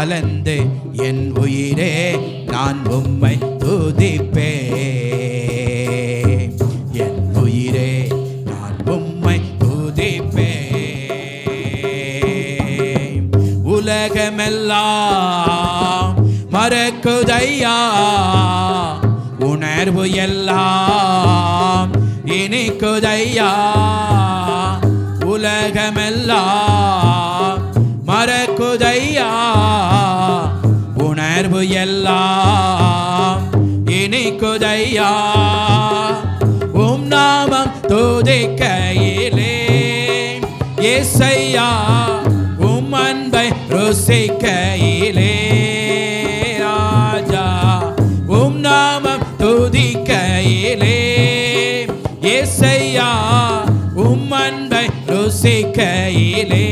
கலந்து என் உயிரே நான் உம்மை ருசிக்கையிலே ஏசையா உம் அன்பை ருசிக்கையிலே ராஜா உம் நாமம் துதிக்கையிலே ஏசையா உம் அன்பை ருசிக்கையிலே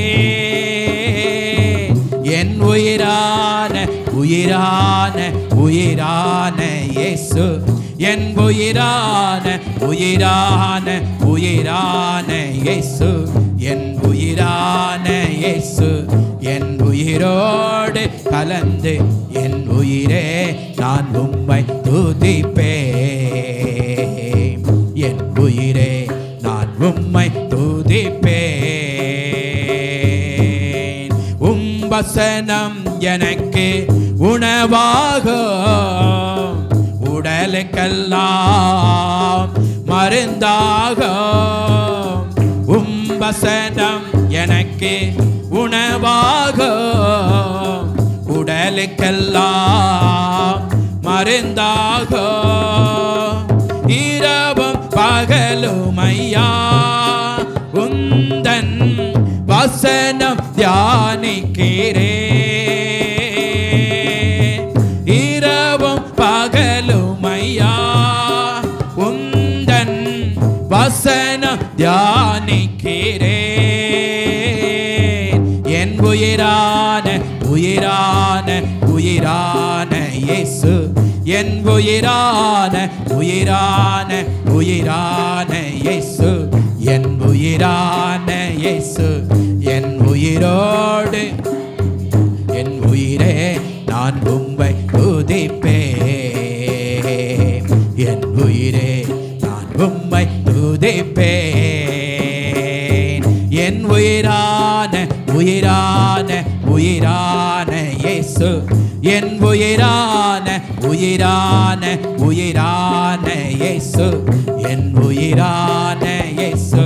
என் உயிரான உயிரான உயிரான இயேசு என் உயிரான உயிரான உயிரான இயேசு என் உயிரான இயேசு என் உயிரோடு கலந்து என் உயிரே நான் உம்மை துதிப்பே என் உயிரே நான் உம்மை துதிப்பே உம் வசனம் எனக்கு உணவாகும் எங்களுக்கெல்லாம் மருந்தாக உம்பசனம் எனக்கு உணவாக உடலுக்கெல்லாம் மருந்தாக இரவும் பகலுமையா உந்தன் வசனம் தியானிக்கிறேன் உயிரான உயிரான இயேசு என் உயிரான உயிரான உயிரான இயேசு என் உயிரான இயேசு என் உயிரோடு என் உயிரே நான் உம்மை துதிப்பே என் உயிரே நான் உம்மை துதிப்பே என் உயிரான உயிரான உயிரான இயேசு என் உயிரான உயிரான உயிரான இயேசு என் உயிரான இயேசு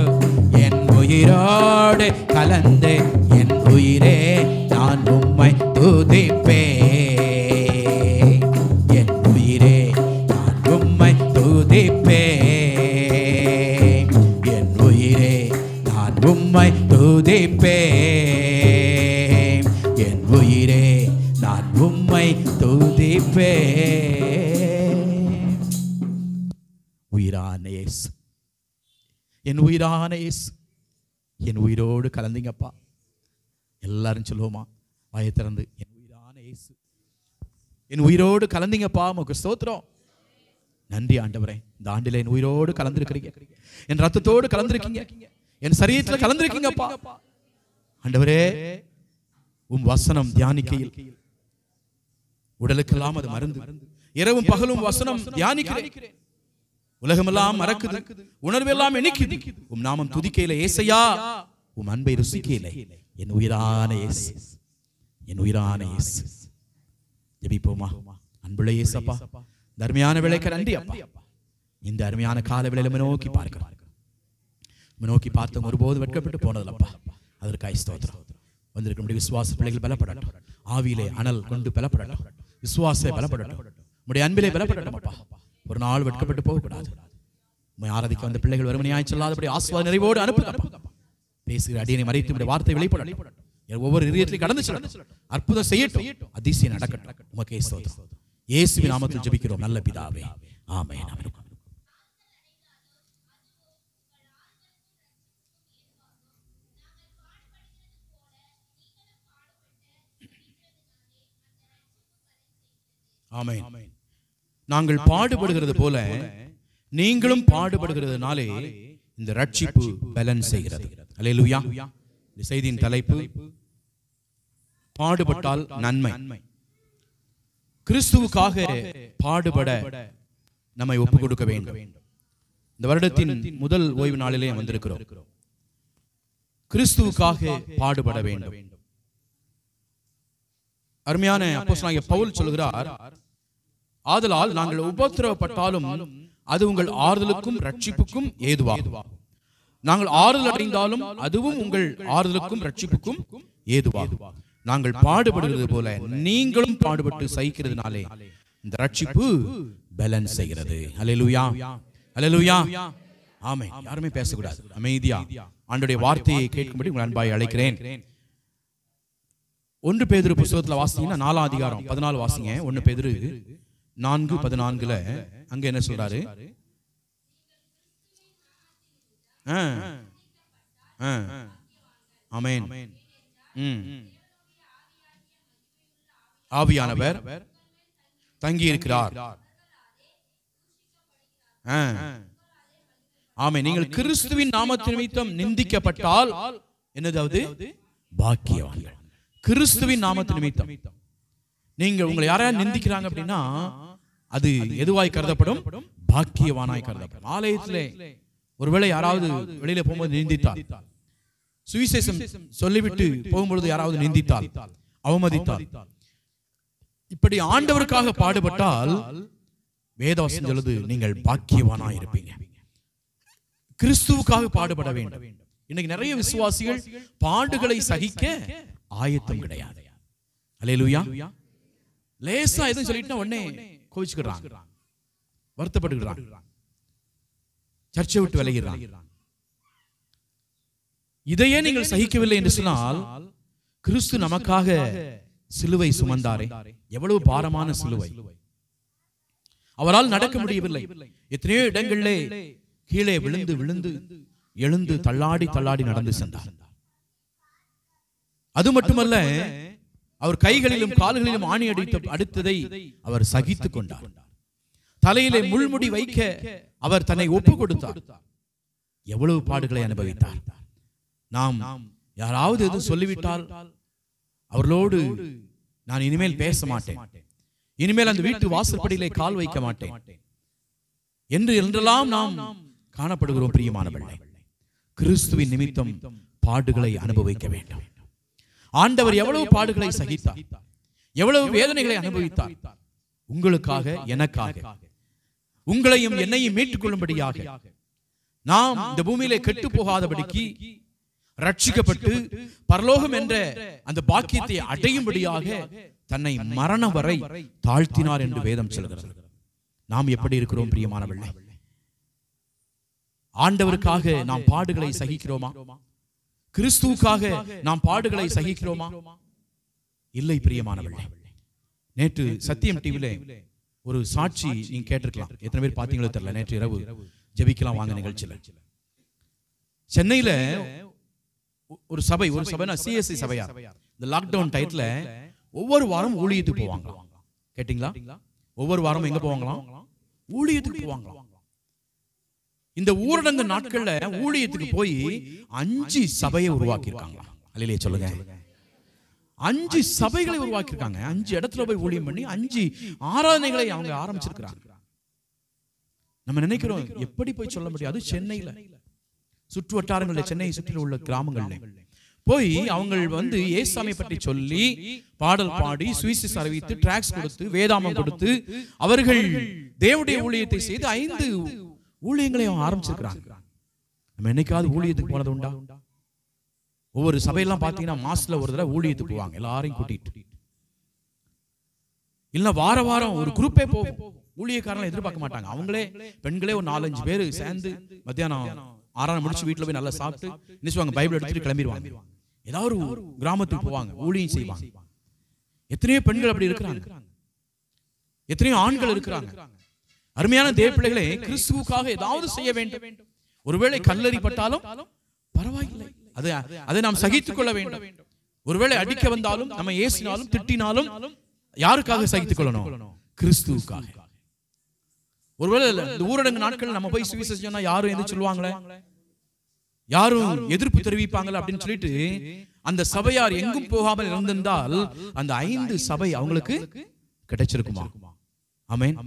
என் உயிரோடு கலந்து என் உயிரே நான் உம்மை துதிப்பே என் உயிரே நான் உம்மை துதிப்பே என் உயிரே நான் உம்மை துதிப்பே என் உயிரான இயேசு என் உயிரோடு கலந்தீங்கப்பா எல்லாரும் சொல்லுவோமா வாயை திறந்து என் உயிரான இயேசு என் உயிரோடு கலந்தீங்கப்பா உங்களுக்கு ஸ்தோத்திரம் நன்றி ஆண்டவரே இந்த ஆண்டில் என் உயிரோடு கலந்துருக்கிறீங்க என் ரத்தத்தோடு கலந்துருக்கீங்க என் சரீரத்தில் கலந்துருக்கீங்கப்பா ஆண்டவரே உன் வசனம் தியானிக்கையில் உடலுக்கெல்லாம் அது மருந்து இரவும் பகலும் வசனம் தியானிக்கிறேன் உலகமெல்லாம் மறக்குது உணர்வெல்லாம் இணைக்குது உம் நாமம் துதிக்கையில ஏசையா உம் அன்பை ருசிக்கையில என் உயிரான இயேசு என் உயிரான இயேசு ஜெபிப்போமா அன்புள்ள இயேசப்பா தர்மையான விளைக்க நன்றி அப்பா இந்த அருமையான கால விளையில நோக்கி பார்க்கிறோம் நோக்கி பார்த்தவங்க ஒருபோது வெட்கப்பட்டு போனதில்லப்பா அதற்காக ஸ்தோத்திரம் வந்திருக்க விசுவாச பிள்ளைகள் பலப்படட்டும் ஆவியிலே அனல் கொண்டு பலப்படட்டும் விசுவாச பலப்படட்டும் உடைய அன்பிலே பலப்படட்டும் அப்பா ஒரு நாள் வெட்கப்பட்டு போகக்கூடாது உண்மை ஆராதிக்க வந்த பிள்ளைகள் வரும் வறுமனையாய் சொல்லாதபடி ஆஸ்வாத நிறைவோடு அனுப்புங்க பேசுகிற அடியனை மறைத்து வார்த்தை வெளிப்பட ஒவ்வொரு இதயத்திலையும் கடந்து செல்லும் அற்புதம் செய்யட்டும் அதிசயம் நடக்கட்டும் உமக்கே சோதரம் இயேசுவின் நாமத்தில் ஜபிக்கிறோம் நல்ல பிதாவே ஆமே நாம் ஆமேன் நாங்கள் பாடுபடுகிறது போல நீங்களும் பாடுபடுகிறதுனாலே இந்த ரட்சிப்பு பேலன்ஸ் செய்கிறது அலையலுயா இந்த செய்தியின் தலைப்பு பாடுபட்டால் நன்மை கிறிஸ்துவுக்காக பாடுபட நம்மை ஒப்புக் கொடுக்க வேண்டும் இந்த வருடத்தின் முதல் ஓய்வு நாளிலே வந்திருக்கிறோம் கிறிஸ்துவுக்காக பாடுபட வேண்டும் அருமையான பவுல் சொல்கிறார் ஆதலால் நாங்கள் உபத்திரவப்பட்டாலும் அது உங்கள் ஆறுதலுக்கும் ரட்சிப்புக்கும் ஏதுவாகும் நாங்கள் ஆறுதல் அடைந்தாலும் அதுவும் உங்கள் ஆறுதலுக்கும் ரட்சிப்புக்கும் ஏதுவாகும் நாங்கள் பாடுபடுகிறது போல நீங்களும் பாடுபட்டு சகிக்கிறதுனாலே இந்த ரட்சிப்பு பேலன்ஸ் செய்கிறது அலையலுயா அலையலுயா ஆமை யாருமே பேசக்கூடாது அமைதியா ஆண்டுடைய வார்த்தையை கேட்கும்படி உங்கள் அன்பாய் அழைக்கிறேன் ஒன்று பேதிரு புஸ்தகத்தில் வாசிங்கன்னா நாலாம் அதிகாரம் பதினாலு வாசிங்க ஒன்று பேதிரு நான்கு பதினான்குல அங்க என்ன சொல்றாரு ஆவியானவர் தங்கி இருக்கிறார் ஆமே நீங்கள் கிறிஸ்துவின் நாமத்து நிமித்தம் நிந்திக்கப்பட்டால் என்னதாவது பாக்கியவான்கள் கிறிஸ்துவின் நாமத்து நிமித்தம் நீங்க உங்களை யாரையா நிந்திக்கிறாங்க அப்படின்னா அது எதுவாய் கருதப்படும் பாக்கியவானாய் கருதப்படும் ஆலயத்திலே ஒருவேளை யாராவது வெளியில போகும்போது நிந்தித்தார் சுவிசேஷம் சொல்லிவிட்டு போகும்பொழுது யாராவது நிந்தித்தால் அவமதித்தால் இப்படி ஆண்டவருக்காக பாடுபட்டால் வேதவசம் சொல்லுது நீங்கள் பாக்கியவானாய் இருப்பீங்க கிறிஸ்துவுக்காக பாடுபட வேண்டும் இன்னைக்கு நிறைய விசுவாசிகள் பாடுகளை சகிக்க ஆயத்தம் கிடையாது அலையலுயா லேசா எதுவும் சொல்லிட்டு உடனே கோவிச்சுக்கிறாங்க வருத்தப்படுகிறாங்க சர்ச்சை விட்டு விலகிறான் இதையே நீங்கள் சகிக்கவில்லை என்று சொன்னால் கிறிஸ்து நமக்காக சிலுவை சுமந்தாரே எவ்வளவு பாரமான சிலுவை அவரால் நடக்க முடியவில்லை எத்தனையோ இடங்களிலே கீழே விழுந்து விழுந்து எழுந்து தள்ளாடி தள்ளாடி நடந்து சென்றார் அது மட்டுமல்ல அவர் கைகளிலும் கால்களிலும் ஆணி அடித்த அடுத்ததை அவர் சகித்துக் கொண்டார் தலையிலே முள்முடி வைக்க அவர் தன்னை ஒப்பு கொடுத்தார் எவ்வளவு பாடுகளை அனுபவித்தார் நாம் யாராவது எதுவும் சொல்லிவிட்டால் அவர்களோடு நான் இனிமேல் பேச மாட்டேன் இனிமேல் அந்த வீட்டு வாசற்படியிலே கால் வைக்க மாட்டேன் என்று என்றெல்லாம் நாம் காணப்படுகிறோம் பிரியமானவர்களே கிறிஸ்துவின் நிமித்தம் பாடுகளை அனுபவிக்க வேண்டும் ஆண்டவர் எவ்வளவு பாடுகளை சகித்தார் எவ்வளவு வேதனைகளை அனுபவித்தார் உங்களுக்காக எனக்காக உங்களையும் என்னையும் மீட்டுக் கொள்ளும்படியாக நாம் இந்த பூமியிலே கெட்டு போகாதபடிக்கு ரட்சிக்கப்பட்டு பரலோகம் என்ற அந்த பாக்கியத்தை அடையும்படியாக தன்னை மரணம் வரை தாழ்த்தினார் என்று வேதம் சொல்கிறது நாம் எப்படி இருக்கிறோம் பிரியமானவர்கள் ஆண்டவருக்காக நாம் பாடுகளை சகிக்கிறோமா கிறிஸ்துவுக்காக நாம் பாடுகளை சகிக்கிறோமா இல்லை பிரியமானவர்களே நேற்று சத்தியம் டிவில ஒரு சாட்சி நீங்க கேட்டிருக்கலாம் எத்தனை பேர் பாத்தீங்களோ தெரியல நேற்று இரவு ஜெபிக்கலாம் வாங்க நிகழ்ச்சியில சென்னையில ஒரு சபை ஒரு சபைனா சிஎஸ்சி சபையா இந்த லாக்டவுன் டைத்துல ஒவ்வொரு வாரம் ஊழியத்துக்கு போவாங்களாம் கேட்டீங்களா ஒவ்வொரு வாரமும் எங்க போவாங்களாம் ஊழியத்துக்கு போவாங்களாம் இந்த ஊரடங்கு நாட்கள்ல ஊழியத்துக்கு போய் அஞ்சு சபையை உருவாக்கி உருவாக்கியிருக்காங்களா அலையிலே சொல்லுங்க அஞ்சு சபைகளை உருவாக்கி இருக்காங்க அஞ்சு இடத்துல போய் ஊழியம் பண்ணி அஞ்சு ஆராதனைகளை அவங்க ஆரம்பிச்சிருக்கிறாங்க நம்ம நினைக்கிறோம் எப்படி போய் சொல்ல முடியாது சென்னையில சுற்று வட்டாரங்களில் சென்னை சுற்றில உள்ள கிராமங்கள்ல போய் அவங்க வந்து ஏசாமை பற்றி சொல்லி பாடல் பாடி சுவிசிஸ் அறிவித்து டிராக்ஸ் கொடுத்து வேதாமம் கொடுத்து அவர்கள் தேவடைய ஊழியத்தை செய்து ஐந்து அவன் ஆரம்பிச்சிருக்கிறான் நம்ம என்னைக்காவது ஊழியத்துக்கு போனது உண்டா ஒவ்வொரு சபையெல்லாம் பார்த்தீங்கன்னா மாசத்துல ஒரு தடவை ஊழியத்துக்கு போவாங்க எல்லாரையும் கூட்டிட்டு இல்லை வார வாரம் ஒரு குரூப்பே போகும் ஊழியக்காரன் எதிர்பார்க்க மாட்டாங்க அவங்களே பெண்களே ஒரு நாலஞ்சு பேர் சேர்ந்து மத்தியானம் ஆறாம் முடிச்சு வீட்டில் போய் நல்லா சாப்பிட்டு நினைச்சுவாங்க பைபிள் எடுத்துட்டு கிளம்பிடுவாங்க ஏதாவது ஒரு கிராமத்துக்கு போவாங்க ஊழியம் செய்வாங்க எத்தனையோ பெண்கள் அப்படி இருக்கிறாங்க எத்தனையோ ஆண்கள் இருக்கிறாங்க அருமையான தேவ தேவப்பிள்ளைகளை கிறிஸ்துவுக்காக ஏதாவது செய்ய வேண்டும் ஒருவேளை கல்லறிப்பட்டாலும் பரவாயில்லை அது அதை நாம் சகித்துக் கொள்ள வேண்டும் ஒருவேளை அடிக்க வந்தாலும் நம்ம ஏசினாலும் திட்டினாலும் யாருக்காக சகித்துக் கொள்ளணும் கிறிஸ்துவுக்காக ஒருவேளை இந்த ஊரடங்கு நாட்கள் நம்ம போய் சுவிசனா யாரும் எது சொல்லுவாங்களே யாரும் எதிர்ப்பு தெரிவிப்பாங்களா அப்படின்னு சொல்லிட்டு அந்த சபையார் எங்கும் போகாமல் இருந்திருந்தால் அந்த ஐந்து சபை அவங்களுக்கு கிடைச்சிருக்குமா அமேன்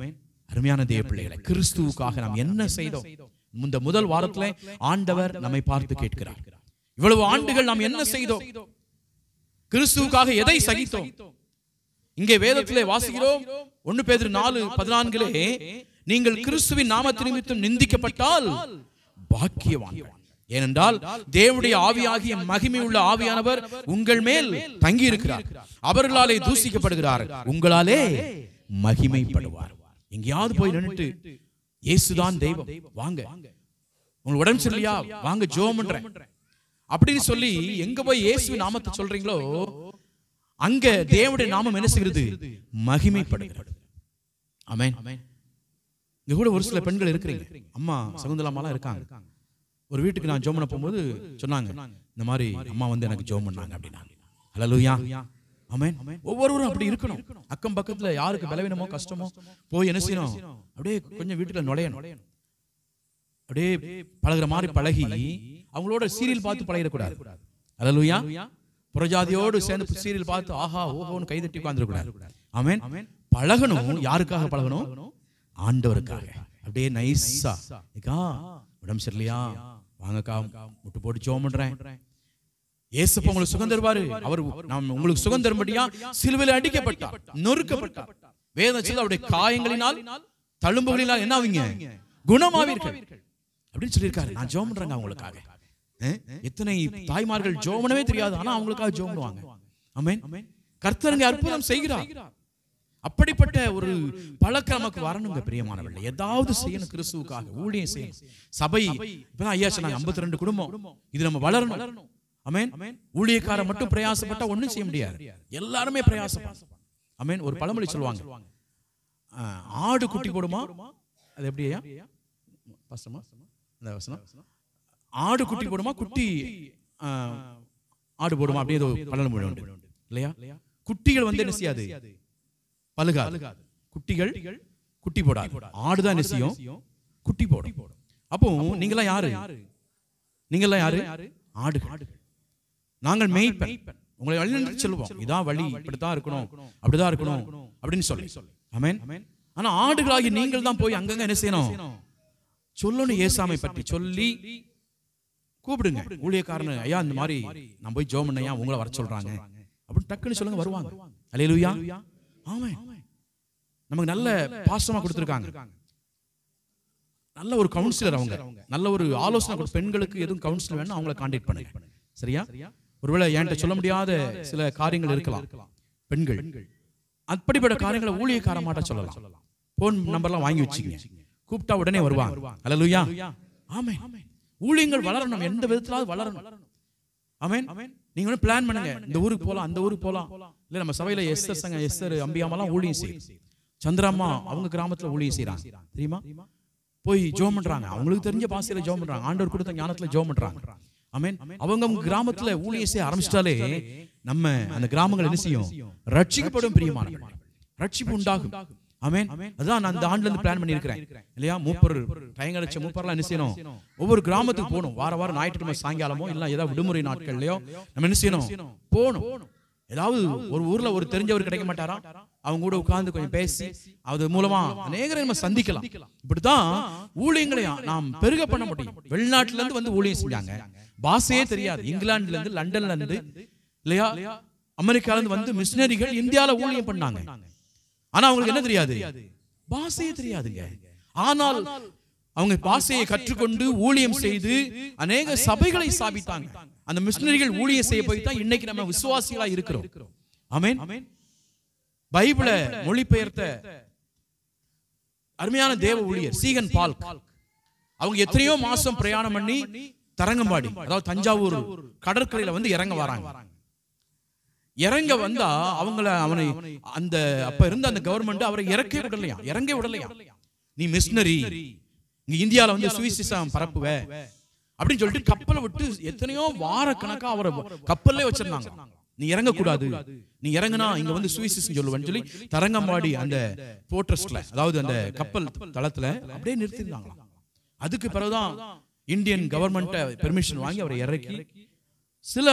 அருமையான தேவ பிள்ளைகளை கிறிஸ்துவுக்காக நாம் என்ன செய்தோம் இந்த முதல் வாரத்துல ஆண்டவர் நம்மை பார்த்து கேட்கிறார் இவ்வளவு ஆண்டுகள் நாம் என்ன செய்தோம் கிறிஸ்துவுக்காக எதை சகித்தோம் இங்கே வேதத்திலே வாசிக்கிறோம் ஒன்னு பேர் நாலு பதினான்கிலே நீங்கள் கிறிஸ்துவின் நாம நிமித்தம் நிந்திக்கப்பட்டால் பாக்கியவான் ஏனென்றால் தேவனுடைய ஆவியாகிய மகிமை உள்ள ஆவியானவர் உங்கள் மேல் தங்கி இருக்கிறார் அவர்களாலே தூசிக்கப்படுகிறார் உங்களாலே மகிமைப்படுவார் எங்கேயாவது போய் நின்றுட்டு இயேசுதான் தெய்வம் வாங்க உங்களுக்கு உடம்பு சரியில்லையா வாங்க ஜோ பண்றேன் அப்படின்னு சொல்லி எங்க போய் இயேசு நாமத்தை சொல்றீங்களோ அங்க தேவடைய நாமம் என்ன செய்கிறது மகிமைப்படுகிறது ஆமேன் இங்க கூட ஒரு சில பெண்கள் இருக்கிறீங்க அம்மா சகுந்தலாமாலாம் இருக்காங்க ஒரு வீட்டுக்கு நான் ஜோம் பண்ண போகும்போது சொன்னாங்க இந்த மாதிரி அம்மா வந்து எனக்கு ஜோம் பண்ணாங்க அப்படின்னா ஹலோ ஒவ்வொருவரும் அப்படி இருக்கணும் அக்கம் பக்கத்துல யாருக்கு பலவீனமோ கஷ்டமோ போய் என்ன செய்யணும் அப்படியே கொஞ்சம் வீட்டுல நுழையணும் அப்படியே பழகிற மாதிரி பழகி அவங்களோட சீரியல் பார்த்து பழகிடக்கூடாது அதலுயா புறஜாதியோடு சேர்ந்து சீரியல் பார்த்து ஆஹா ஓஹோன்னு கைதட்டி உட்காந்துடக்கூடாது ஆமேன் பழகணும் யாருக்காக பழகணும் ஆண்டவருக்காக அப்படியே நைஸா உடம்பு சரியில்லையா வாங்கக்கா முட்டு போட்டு சோமன்றேன் ஏசப்ப உங்களுக்கு சுகம் அவர் நாம் உங்களுக்கு சிலுவையில் அடிக்கப்பட்டார் நொறுக்கப்பட்டார் வேதம் அவருடைய காயங்களினால் தழும்புகளினால் என்ன ஆவீங்க குணமாவீர்கள் அப்படின்னு சொல்லியிருக்காரு நான் ஜோம் பண்றேங்க அவங்களுக்காக எத்தனை தாய்மார்கள் ஜோமனவே தெரியாது ஆனா அவங்களுக்காக ஜோம் பண்ணுவாங்க அமேன் கர்த்தருங்க அற்புதம் செய்கிறார் அப்படிப்பட்ட ஒரு பழக்கம் நமக்கு வரணுங்க பிரியமானவில்லை ஏதாவது செய்யணும் கிறிஸ்துவுக்காக ஊழியம் செய்யணும் சபை ஐயா சொன்னாங்க ஐம்பத்தி ரெண்டு குடும்பம் இது நம்ம வளரணும் அமேன் ஊழியக்காரன் மட்டும் பிரயாசப்பட்டா ஒன்றும் செய்ய முடியாது எல்லாருமே பிரயாசப்படும் அமேன் ஒரு பழமொழி சொல்லுவாங்க ஆடு குட்டி போடுமா அது எப்படி அந்த வசனம் ஆடு குட்டி போடுமா குட்டி ஆடு போடுமா அப்படியே ஏதோ பழமொழி உண்டு இல்லையா குட்டிகள் வந்து என்ன செய்யாது பழுகாது குட்டிகள் குட்டி போடா ஆடுதான் என்ன செய்யும் குட்டி போடும் அப்போ நீங்களாம் யாரு யாரு நீங்களாம் யாரு ஆடு ஆடு நாங்கள் மெய்ப்பன் உங்களை வழி சொல்லுவோம் இதான் வழி இப்படித்தான் இருக்கணும் அப்படிதான் இருக்கணும் அப்படின்னு சொல்லி அமேன் ஆனா ஆடுகளாகி நீங்கள் தான் போய் அங்கங்க என்ன செய்யணும் சொல்லணும் ஏசாமை பற்றி சொல்லி கூப்பிடுங்க ஊழியக்காரன் ஐயா இந்த மாதிரி நான் போய் ஜோமன் ஐயா உங்களை வர சொல்றாங்க அப்படின்னு டக்குன்னு சொல்லுங்க வருவாங்க அலையலுயா ஆமே நமக்கு நல்ல பாசமா கொடுத்துருக்காங்க நல்ல ஒரு கவுன்சிலர் அவங்க நல்ல ஒரு ஆலோசனை பெண்களுக்கு எதுவும் கவுன்சிலர் வேணும் அவங்கள கான்டாக்ட் பண்ணுங்க சரியா ஒருவேளை என்கிட்ட சொல்ல முடியாத சில காரியங்கள் இருக்கலாம் பெண்கள் அப்படிப்பட்ட காரியங்களை ஊழியக்கார மாட்ட சொல்லலாம் போன் நம்பர்லாம் வாங்கி வச்சுக்கங்க கூப்பிட்டா உடனே வருவாங்க அலலுயா ஆமே ஊழியங்கள் வளரணும் எந்த விதத்திலாவது வளரணும் ஆமேன் நீங்க ஒன்று பிளான் பண்ணுங்க இந்த ஊருக்கு போகலாம் அந்த ஊருக்கு போகலாம் இல்லை நம்ம சபையில் எஸ்எஸ் சங்க எஸ்எர் அம்பியாமெல்லாம் ஊழியம் செய்யும் சந்திராமா அவங்க கிராமத்தில் ஊழியம் செய்கிறாங்க தெரியுமா போய் ஜோம் பண்ணுறாங்க அவங்களுக்கு தெரிஞ்ச பாசையில் ஜோம் பண்ணுறாங்க ஆண்டவர் கொடுத்த ஞானத்தில் ஜோம் பண்ணுறாங்க அமேன் அவங்க கிராமத்துல ஊழிய செய்ய ஆரம்பிச்சிட்டாலே நம்ம அந்த கிராமங்கள் என்ன செய்யும் ரட்சிக்கப்படும் பிரியமான ரட்சிப்பு உண்டாகும் அதான் நான் அந்த ஆண்டுல இருந்து பிளான் பண்ணிருக்கிறேன் இல்லையா மூப்பர் டைங்க மூப்பர்லாம் என்ன செய்யணும் ஒவ்வொரு கிராமத்துக்கு போகணும் வார வாரம் ஞாயிற்றுக்கிழமை சாயங்காலமோ இல்லை ஏதாவது விடுமுறை நாட்கள்லயோ நம்ம என்ன செய்யணும் போகணும் ஏதாவது ஒரு ஊர்ல ஒரு தெரிஞ்சவர் கிடைக்க மாட்டாரா அவங்க கூட உட்கார்ந்து கொஞ்சம் பேசி அது மூலமா அநேகரை நம்ம சந்திக்கலாம் இப்படித்தான் ஊழியங்களையும் நாம் பெருக பண்ண முடியும் வெளிநாட்டுல இருந்து வந்து ஊழியம் செஞ்சாங்க பாஷையே தெரியாது இங்கிலாந்துல இருந்து லண்டன்ல இருந்து இல்லையா அமெரிக்கால இருந்து வந்து மிஷினரிகள் இந்தியால ஊழியம் பண்ணாங்க ஆனா அவங்களுக்கு என்ன தெரியாது பாஷையே தெரியாதுங்க ஆனால் அவங்க பாஷையை கற்றுக்கொண்டு ஊழியம் செய்து அநேக சபைகளை ஸ்தாபித்தாங்க அந்த மிஷினரிகள் ஊழியம் செய்ய போய் தான் இன்னைக்கு நம்ம விசுவாசிகளா இருக்கிறோம் அமேன் பைபிள மொழிபெயர்த்த அருமையான தேவ ஊழியர் சீகன் பால் அவங்க எத்தனையோ மாசம் பிரயாணம் பண்ணி தரங்கம்பாடி அதாவது தஞ்சாவூர் கடற்கரையில வந்து இறங்க வராங்க இறங்க வந்தா அவங்கள அவனை அந்த அப்ப இருந்த அந்த கவர்மெண்ட் அவரை இறக்க விடலையா இறங்க விடலையா நீ மிஷினரி நீ இந்தியால வந்து சுவிசிசம் பரப்புவ அப்படின்னு சொல்லிட்டு கப்பலை விட்டு எத்தனையோ வார கணக்கா அவரை கப்பல்ல வச்சிருந்தாங்க நீ இறங்க கூடாது நீ இறங்கினா இங்க வந்து சுவிசிசம் சொல்லுவேன்னு சொல்லி தரங்கம்பாடி அந்த போர்ட்ரஸ்ட்ல அதாவது அந்த கப்பல் தளத்துல அப்படியே நிறுத்திருந்தாங்களாம் அதுக்கு பிறகுதான் இந்தியன் கவர்மெண்ட்டை பெர்மிஷன் வாங்கி அவரை இறக்கி சில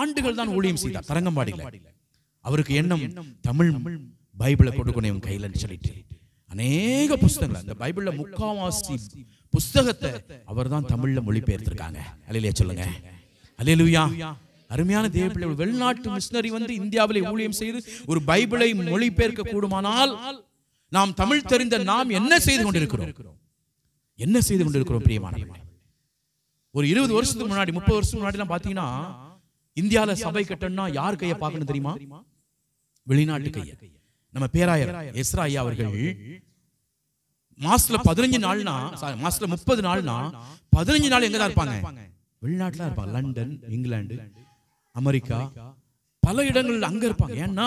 ஆண்டுகள் தான் ஊழியம் செய்தார் தரங்கம்பாடியில் அவருக்கு எண்ணம் தமிழ் பைபிளை கொடுக்கணும் இவன் கையில் சொல்லிட்டு அநேக புஸ்தகங்கள் அந்த பைபிளில் முக்காவாசி புஸ்தகத்தை அவர் தான் தமிழில் மொழிபெயர்த்திருக்காங்க அலையிலே சொல்லுங்க அலையிலுயா அருமையான தேவப்பிள்ளை வெளிநாட்டு மிஷினரி வந்து இந்தியாவிலே ஊழியம் செய்து ஒரு பைபிளை மொழிபெயர்க்க கூடுமானால் நாம் தமிழ் தெரிந்த நாம் என்ன செய்து கொண்டிருக்கிறோம் என்ன செய்து கொண்டிருக்கிறோம் பிரியமானவர்களே ஒரு இருபது வருஷத்துக்கு முன்னாடி முப்பது வருஷத்துக்கு எல்லாம் பாத்தீங்கன்னா இந்தியாவில் சபை கட்டணும்னா யார் கையை பார்க்கணும் தெரியுமா வெளிநாட்டு கைய நம்ம பேராயர் எஸ்ரா ஐயா அவர்கள் மாசத்துல பதினஞ்சு நாள்னா மாசத்துல முப்பது நாள்னா பதினஞ்சு நாள் எங்கதான் இருப்பாங்க வெளிநாட்டுல இருப்பாங்க லண்டன் இங்கிலாந்து அமெரிக்கா பல இடங்கள்ல அங்க இருப்பாங்க ஏன்னா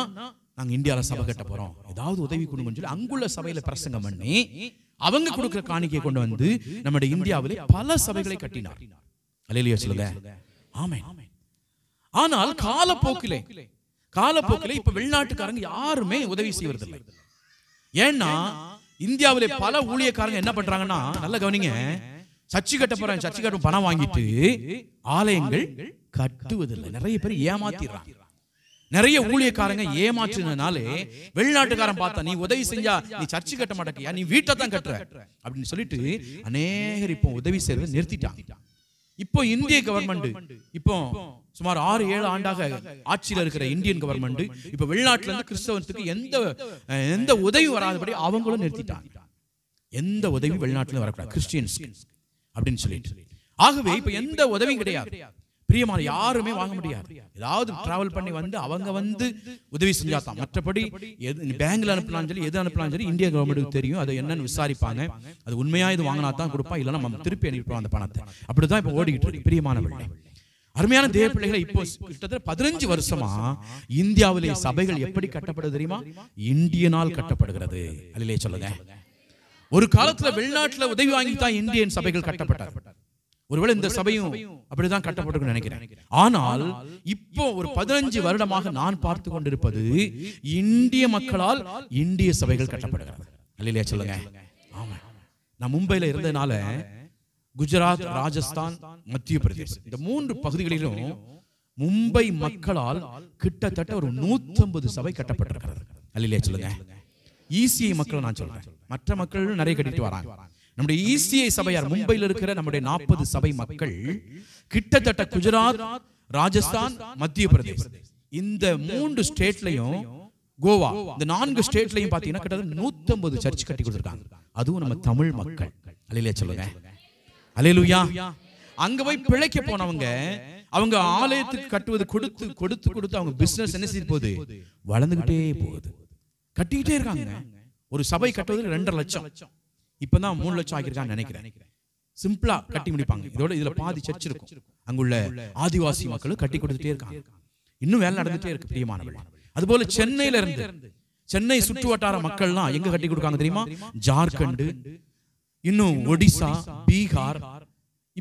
நாங்க இந்தியாவில சபை கட்ட போறோம் ஏதாவது உதவி கொடுங்கன்னு சொல்லி அங்குள்ள சபையில பிரசங்கம் பண்ணி அவங்க கொடுக்குற காணிக்கை கொண்டு வந்து நம்முடைய இந்தியாவிலே பல சபைகளை கட்டினார் அலையிலேயே சொல்லுங்க ஆமே ஆனால் காலப்போக்கிலே காலப்போக்கிலே இப்ப வெளிநாட்டுக்காரங்க யாருமே உதவி செய்வதில்லை ஏன்னா இந்தியாவிலே பல ஊழியக்காரங்க என்ன பண்றாங்கன்னா நல்ல கவனிங்க சர்ச்சு கட்ட போறாங்க சர்ச்சு கட்டும் பணம் வாங்கிட்டு ஆலயங்கள் கட்டுவதில்லை நிறைய பேர் ஏமாத்திடுறாங்க நிறைய ஊழியக்காரங்க ஏமாற்றினாலே வெளிநாட்டுக்காரன் பார்த்தா நீ உதவி செஞ்சா நீ சர்ச்சு கட்ட மாட்டேக்கியா நீ வீட்டை தான் கட்டுற அப்படின்னு சொல்லிட்டு அநேகர் இப்போ உதவி செய்வதை நிறுத்திட்டான் இப்போ இந்திய கவர்மெண்ட் இப்போ சுமார் ஆறு ஏழு ஆண்டாக ஆட்சியில் இருக்கிற இந்தியன் கவர்மெண்ட் இப்போ வெளிநாட்டுல இருந்து கிறிஸ்தவத்துக்கு எந்த எந்த உதவி வராதபடி அவங்களும் நிறுத்திட்டாங்க எந்த உதவி வெளிநாட்டுல வரக்கூடாது கிறிஸ்டியன்ஸ் அப்படின்னு சொல்லிட்டு ஆகவே இப்ப எந்த உதவியும் கிடையாது பிரியமான யாருமே வாங்க முடியாது ஏதாவது டிராவல் பண்ணி வந்து அவங்க வந்து உதவி செஞ்சாதான் மற்றபடி எது பேங்க்ல அனுப்பலாம் சொல்லி எது அனுப்பலாம் சொல்லி இந்திய கவர்மெண்ட்டுக்கு தெரியும் அதை என்னன்னு விசாரிப்பாங்க அது உண்மையா இது வாங்கினா தான் கொடுப்பா இல்லைன்னா நம்ம திருப்பி அனுப்பிப்போம் அந்த பணத்தை அப்படிதான் இப்போ ஓடிக்கிட்டு இருக்கு பிரியமானவர்களே அருமையான தேவ பிள்ளைகளை இப்போ கிட்டத்தட்ட பதினஞ்சு வருஷமா இந்தியாவிலே சபைகள் எப்படி கட்டப்படுது தெரியுமா இந்தியனால் கட்டப்படுகிறது அதிலே சொல்லுங்க ஒரு காலத்துல வெளிநாட்டுல உதவி வாங்கி தான் இந்தியன் சபைகள் கட்டப்பட்டார் ஒருவேளை இந்த சபையும் அப்படிதான் கட்டப்பட்டு நினைக்கிறேன் ஆனால் இப்போ ஒரு பதினஞ்சு வருடமாக நான் பார்த்து கொண்டிருப்பது இந்திய மக்களால் இந்திய சபைகள் கட்டப்படுகிறது இல்லையா சொல்லுங்க ஆமா நான் மும்பையில் இருந்ததுனால குஜராத் ராஜஸ்தான் மத்திய பிரதேசம் இந்த மூன்று பகுதிகளிலும் மும்பை மக்களால் கிட்டத்தட்ட ஒரு நூத்தம்பது சபை கட்டப்பட்டிருக்கிறது அல்லையா சொல்லுங்க ஈசிஐ e மக்கள் e நான் சொல்றேன் மற்ற மக்கள் நிறைய கட்டிட்டு வராங்க நம்முடைய ஈசிஐ சபையார் மும்பையில் இருக்கிற நம்முடைய நாற்பது சபை மக்கள் கிட்டத்தட்ட குஜராத் ராஜஸ்தான் மத்திய பிரதேஷ் இந்த மூன்று ஸ்டேட்லையும் கோவா இந்த நான்கு ஸ்டேட்லையும் பார்த்தீங்கன்னா கிட்டத்தட்ட நூத்தம்பது சர்ச் கட்டி கொடுத்துருக்காங்க அதுவும் நம்ம தமிழ் மக்கள் அலையிலே சொல்லுங்க அலையிலுயா அங்க போய் பிழைக்க போனவங்க அவங்க ஆலயத்துக்கு கட்டுவது கொடுத்து கொடுத்து கொடுத்து அவங்க பிசினஸ் என்ன செய்ய போகுது வளர்ந்துகிட்டே போகுது கட்டிக்கிட்டே இருக்காங்க ஒரு சபை கட்டுவது ரெண்டரை லட்சம் இப்ப தான் மூணு லட்சம் ஆகிருக்கான்னு நினைக்கிறேன் சிம்பிளா கட்டி முடிப்பாங்க இதோட இதுல பாதி சர்ச் இருக்கும் அங்குள்ள ஆதிவாசி மக்களும் கட்டி கொடுத்துட்டே இருக்காங்க இன்னும் வேலை நடந்துட்டே இருக்கு பிரியமானவர்கள் போல சென்னையில இருந்து சென்னை சுற்று வட்டார மக்கள்லாம் எங்க கட்டி கொடுக்காங்க தெரியுமா ஜார்க்கண்ட் இன்னும் ஒடிசா பீகார்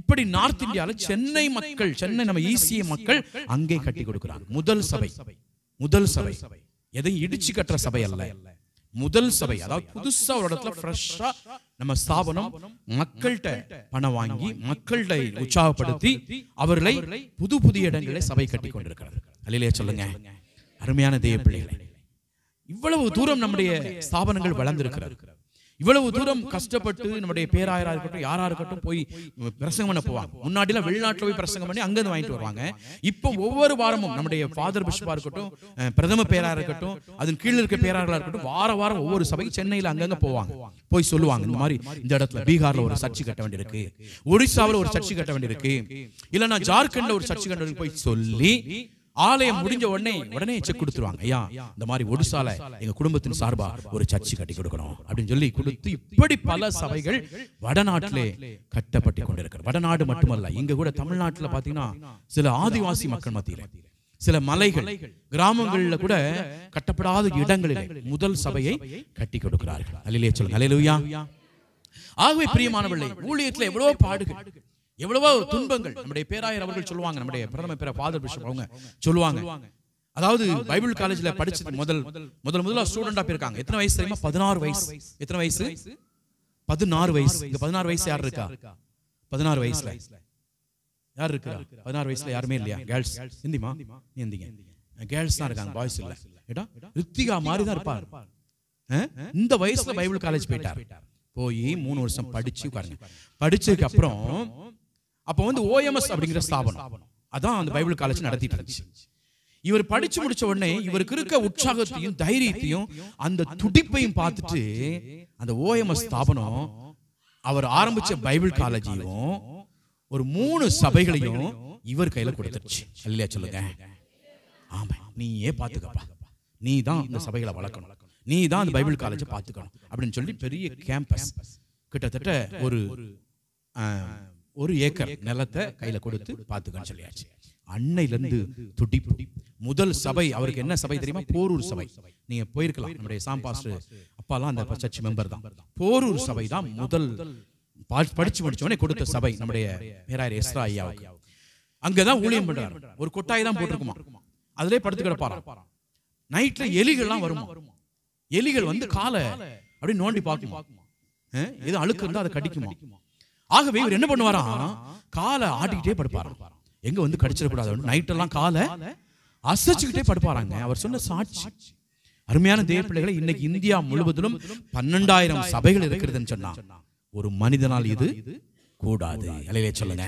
இப்படி நார்த் இந்தியாவில் சென்னை மக்கள் சென்னை நம்ம ஈசிய மக்கள் அங்கே கட்டி கொடுக்கிறாங்க முதல் சபை முதல் சபை எதையும் இடிச்சு கட்டுற சபை அல்ல முதல் சபை அதாவது புதுசா ஒரு இடத்துல ஃப்ரெஷ்ஷா நம்ம ஸ்தாபனம் மக்கள்கிட்ட பணம் வாங்கி மக்கள்கிட்ட உற்சாகப்படுத்தி அவர்களை புது புதிய இடங்களில் சபை கட்டி கொண்டிருக்கிறது அலையிலேயே சொல்லுங்க அருமையான தேவ பிள்ளைகளை இவ்வளவு தூரம் நம்முடைய ஸ்தாபனங்கள் வளர்ந்திருக்கிறது இவ்வளவு தூரம் கஷ்டப்பட்டு நம்முடைய பேராயராக இருக்கட்டும் யாராக இருக்கட்டும் போய் பிரசங்கம் பண்ண போவாங்க முன்னாடிலாம் வெளிநாட்டில் போய் பிரசங்கம் பண்ணி அங்கிருந்து வாங்கிட்டு வருவாங்க இப்போ ஒவ்வொரு வாரமும் நம்முடைய ஃபாதர் பிஷப்பாக இருக்கட்டும் பிரதம பேரா இருக்கட்டும் அதன் கீழ் இருக்க பேரார்களாக இருக்கட்டும் வார வாரம் ஒவ்வொரு சபை சென்னையில் அங்கங்கே போவாங்க போய் சொல்லுவாங்க இந்த மாதிரி இந்த இடத்துல பீகாரில் ஒரு சர்ச்சை கட்ட வேண்டியிருக்கு ஒடிசாவில் ஒரு சர்ச்சை கட்ட வேண்டியிருக்கு இல்லைன்னா ஜார்க்கண்டில் ஒரு சர்ச்சை கட்ட போய் சொல்லி ஆலயம் முடிஞ்ச உடனே உடனே செக் கொடுத்துருவாங்க ஐயா இந்த மாதிரி ஒடிசால எங்க குடும்பத்தின் சார்பா ஒரு சர்ச்சு கட்டி கொடுக்கணும் அப்படின்னு சொல்லி கொடுத்து இப்படி பல சபைகள் வடநாட்டிலே கட்டப்பட்டு கொண்டிருக்கிற வடநாடு மட்டுமல்ல இங்க கூட தமிழ்நாட்டில் பாத்தீங்கன்னா சில ஆதிவாசி மக்கள் மத்தியில சில மலைகள் கிராமங்கள்ல கூட கட்டப்படாத இடங்களிலே முதல் சபையை கட்டி கொடுக்கிறார்கள் அலிலே சொல்லுங்க அலையிலுயா ஆகவே பிரியமானவில்லை ஊழியத்துல எவ்வளவு பாடுகள் எவ்வளவோ துன்பங்கள் நம்முடைய பேராயர் அவர்கள் சொல்லுவாங்க நம்முடைய பிரதம பேர ஃபாதர் பிஷப் அவங்க சொல்லுவாங்க அதாவது பைபிள் காலேஜ்ல படிச்சது முதல் முதல் முதல்ல ஸ்டூடெண்டா போயிருக்காங்க எத்தனை வயசு தெரியுமா பதினாறு வயசு எத்தனை வயசு பதினாறு வயசு இங்க பதினாறு வயசு யார் இருக்கா பதினாறு வயசுல யார் இருக்கா பதினாறு வயசுல யாருமே இல்லையா கேர்ள்ஸ் ஹிந்திமா நீ கேர்ள்ஸ் தான் இருக்காங்க பாய்ஸ் இல்ல ஏடா ரித்திகா மாதிரி தான் இருப்பார் இந்த வயசுல பைபிள் காலேஜ் போயிட்டார் போய் மூணு வருஷம் படிச்சு உட்காருங்க படிச்சதுக்கு அப்புறம் அப்போ வந்து ஓஎம்எஸ் அப்படிங்கிற ஸ்தாபனம் அதான் அந்த பைபிள் காலேஜ் நடத்திட்டு இருந்துச்சு இவர் படிச்சு முடிச்ச உடனே இவருக்கு இருக்க உற்சாகத்தையும் தைரியத்தையும் அந்த துடிப்பையும் பார்த்துட்டு அந்த ஓஎம்எஸ் ஸ்தாபனம் அவர் ஆரம்பிச்ச பைபிள் காலேஜையும் ஒரு மூணு சபைகளையும் இவர் கையில கொடுத்துருச்சு இல்லையா சொல்லுங்க ஆமா நீ ஏன் பாத்துக்கப்பா நீ தான் இந்த சபைகளை வளர்க்கணும் நீ தான் அந்த பைபிள் காலேஜை பார்த்துக்கணும் அப்படின்னு சொல்லி பெரிய கேம்பஸ் கிட்டத்தட்ட ஒரு ஒரு ஏக்கர் நிலத்தை கையில கொடுத்து பார்த்துக்கன்னு சொல்லியாச்சு அன்னையிலேருந்து துடிப்பு முதல் சபை அவருக்கு என்ன சபை தெரியுமா போரூர் சபை நீங்க போயிருக்கலாம் நம்முடைய சாம்பாஸ்டர் அப்பாலாம் அந்த சர்ச் மெம்பர் தான் போரூர் சபை தான் முதல் படிச்சு உடனே கொடுத்த சபை நம்முடைய பேராயர் எஸ்ரா ஐயா அங்கதான் ஊழியம் பண்றாரு ஒரு கொட்டாய் தான் போட்டிருக்குமா அதுல படுத்து நைட்ல எலிகள் எல்லாம் வருமா எலிகள் வந்து காலை அப்படி நோண்டி பார்க்குமா எது அழுக்கு இருந்தா அதை கடிக்குமா ஆகவே இவர் என்ன பண்ணுவாரா காலை ஆட்டிக்கிட்டே படுப்பாராம் எங்க வந்து கடிச்சிடக்கூடாது நைட்டெல்லாம் காலை அசைச்சுக்கிட்டே படுப்பாராங்க அவர் சொன்ன சாட்சி அருமையான தேவ பிள்ளைகளை இன்னைக்கு இந்தியா முழுவதிலும் பன்னெண்டாயிரம் சபைகள் இருக்கிறதுன்னு சொன்னா ஒரு மனிதனால் இது கூடாது இலையிலே சொல்லுங்க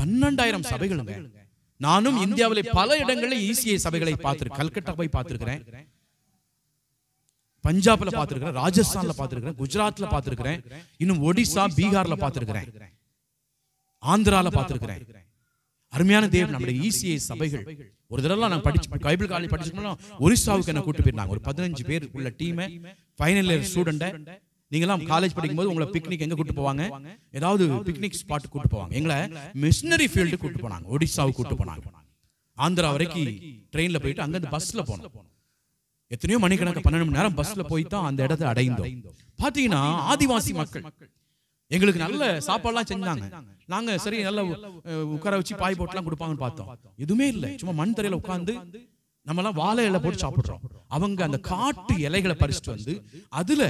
பன்னெண்டாயிரம் சபைகள் நானும் இந்தியாவிலே பல இடங்களில் ஈசிஐ சபைகளை பார்த்திருக்கேன் கல்கட்டா போய் பார்த்திருக்கிறேன் பஞ்சாப்ல பார்த்துருக்கிறேன் ராஜஸ்தான்ல பார்த்துருக்கிறேன் குஜராத்ல பார்த்துருக்கிறேன் இன்னும் ஒடிசா பீகார்ல பார்த்துருக்கிறேன் ஆந்திரால பார்த்துருக்கிறேன் அருமையான தேவன் நம்முடைய இசிஐ சபைகள் ஒரு தடவை நான் படிச்சு கைபிள் காலேஜ் படிச்சுக்கணும்னா ஒரிசாவுக்கு என்ன கூட்டு போயிருந்தாங்க ஒரு பதினஞ்சு பேர் உள்ள டீமை ஃபைனல் இயர் ஸ்டூடெண்ட்டை நீங்களாம் காலேஜ் படிக்கும்போது உங்களை பிக்னிக் எங்கே கூட்டு போவாங்க ஏதாவது பிக்னிக் ஸ்பாட் கூட்டு போவாங்க எங்களை மிஷினரி ஃபீல்டு கூட்டு போனாங்க ஒடிசாவுக்கு கூட்டு போனாங்க ஆந்திரா வரைக்கும் ட்ரெயினில் போயிட்டு அங்கேருந்து பஸ்ஸில் போனோம் எத்தனையோ மணிக்கணக்கு பன்னெண்டு மணி நேரம் பஸ்ல போய் தான் அந்த இடத்தை அடைந்தோம் பாத்தீங்கன்னா ஆதிவாசி மக்கள் எங்களுக்கு நல்ல சாப்பாடுலாம் செஞ்சாங்க நாங்க சரி நல்ல உட்கார வச்சு பாய் போட்டுலாம் கொடுப்பாங்கன்னு பார்த்தோம் எதுவுமே இல்லை சும்மா மண் தரையில உட்காந்து எல்லாம் வாழை இலை போட்டு சாப்பிடுறோம் அவங்க அந்த காட்டு இலைகளை பறிச்சுட்டு வந்து அதுல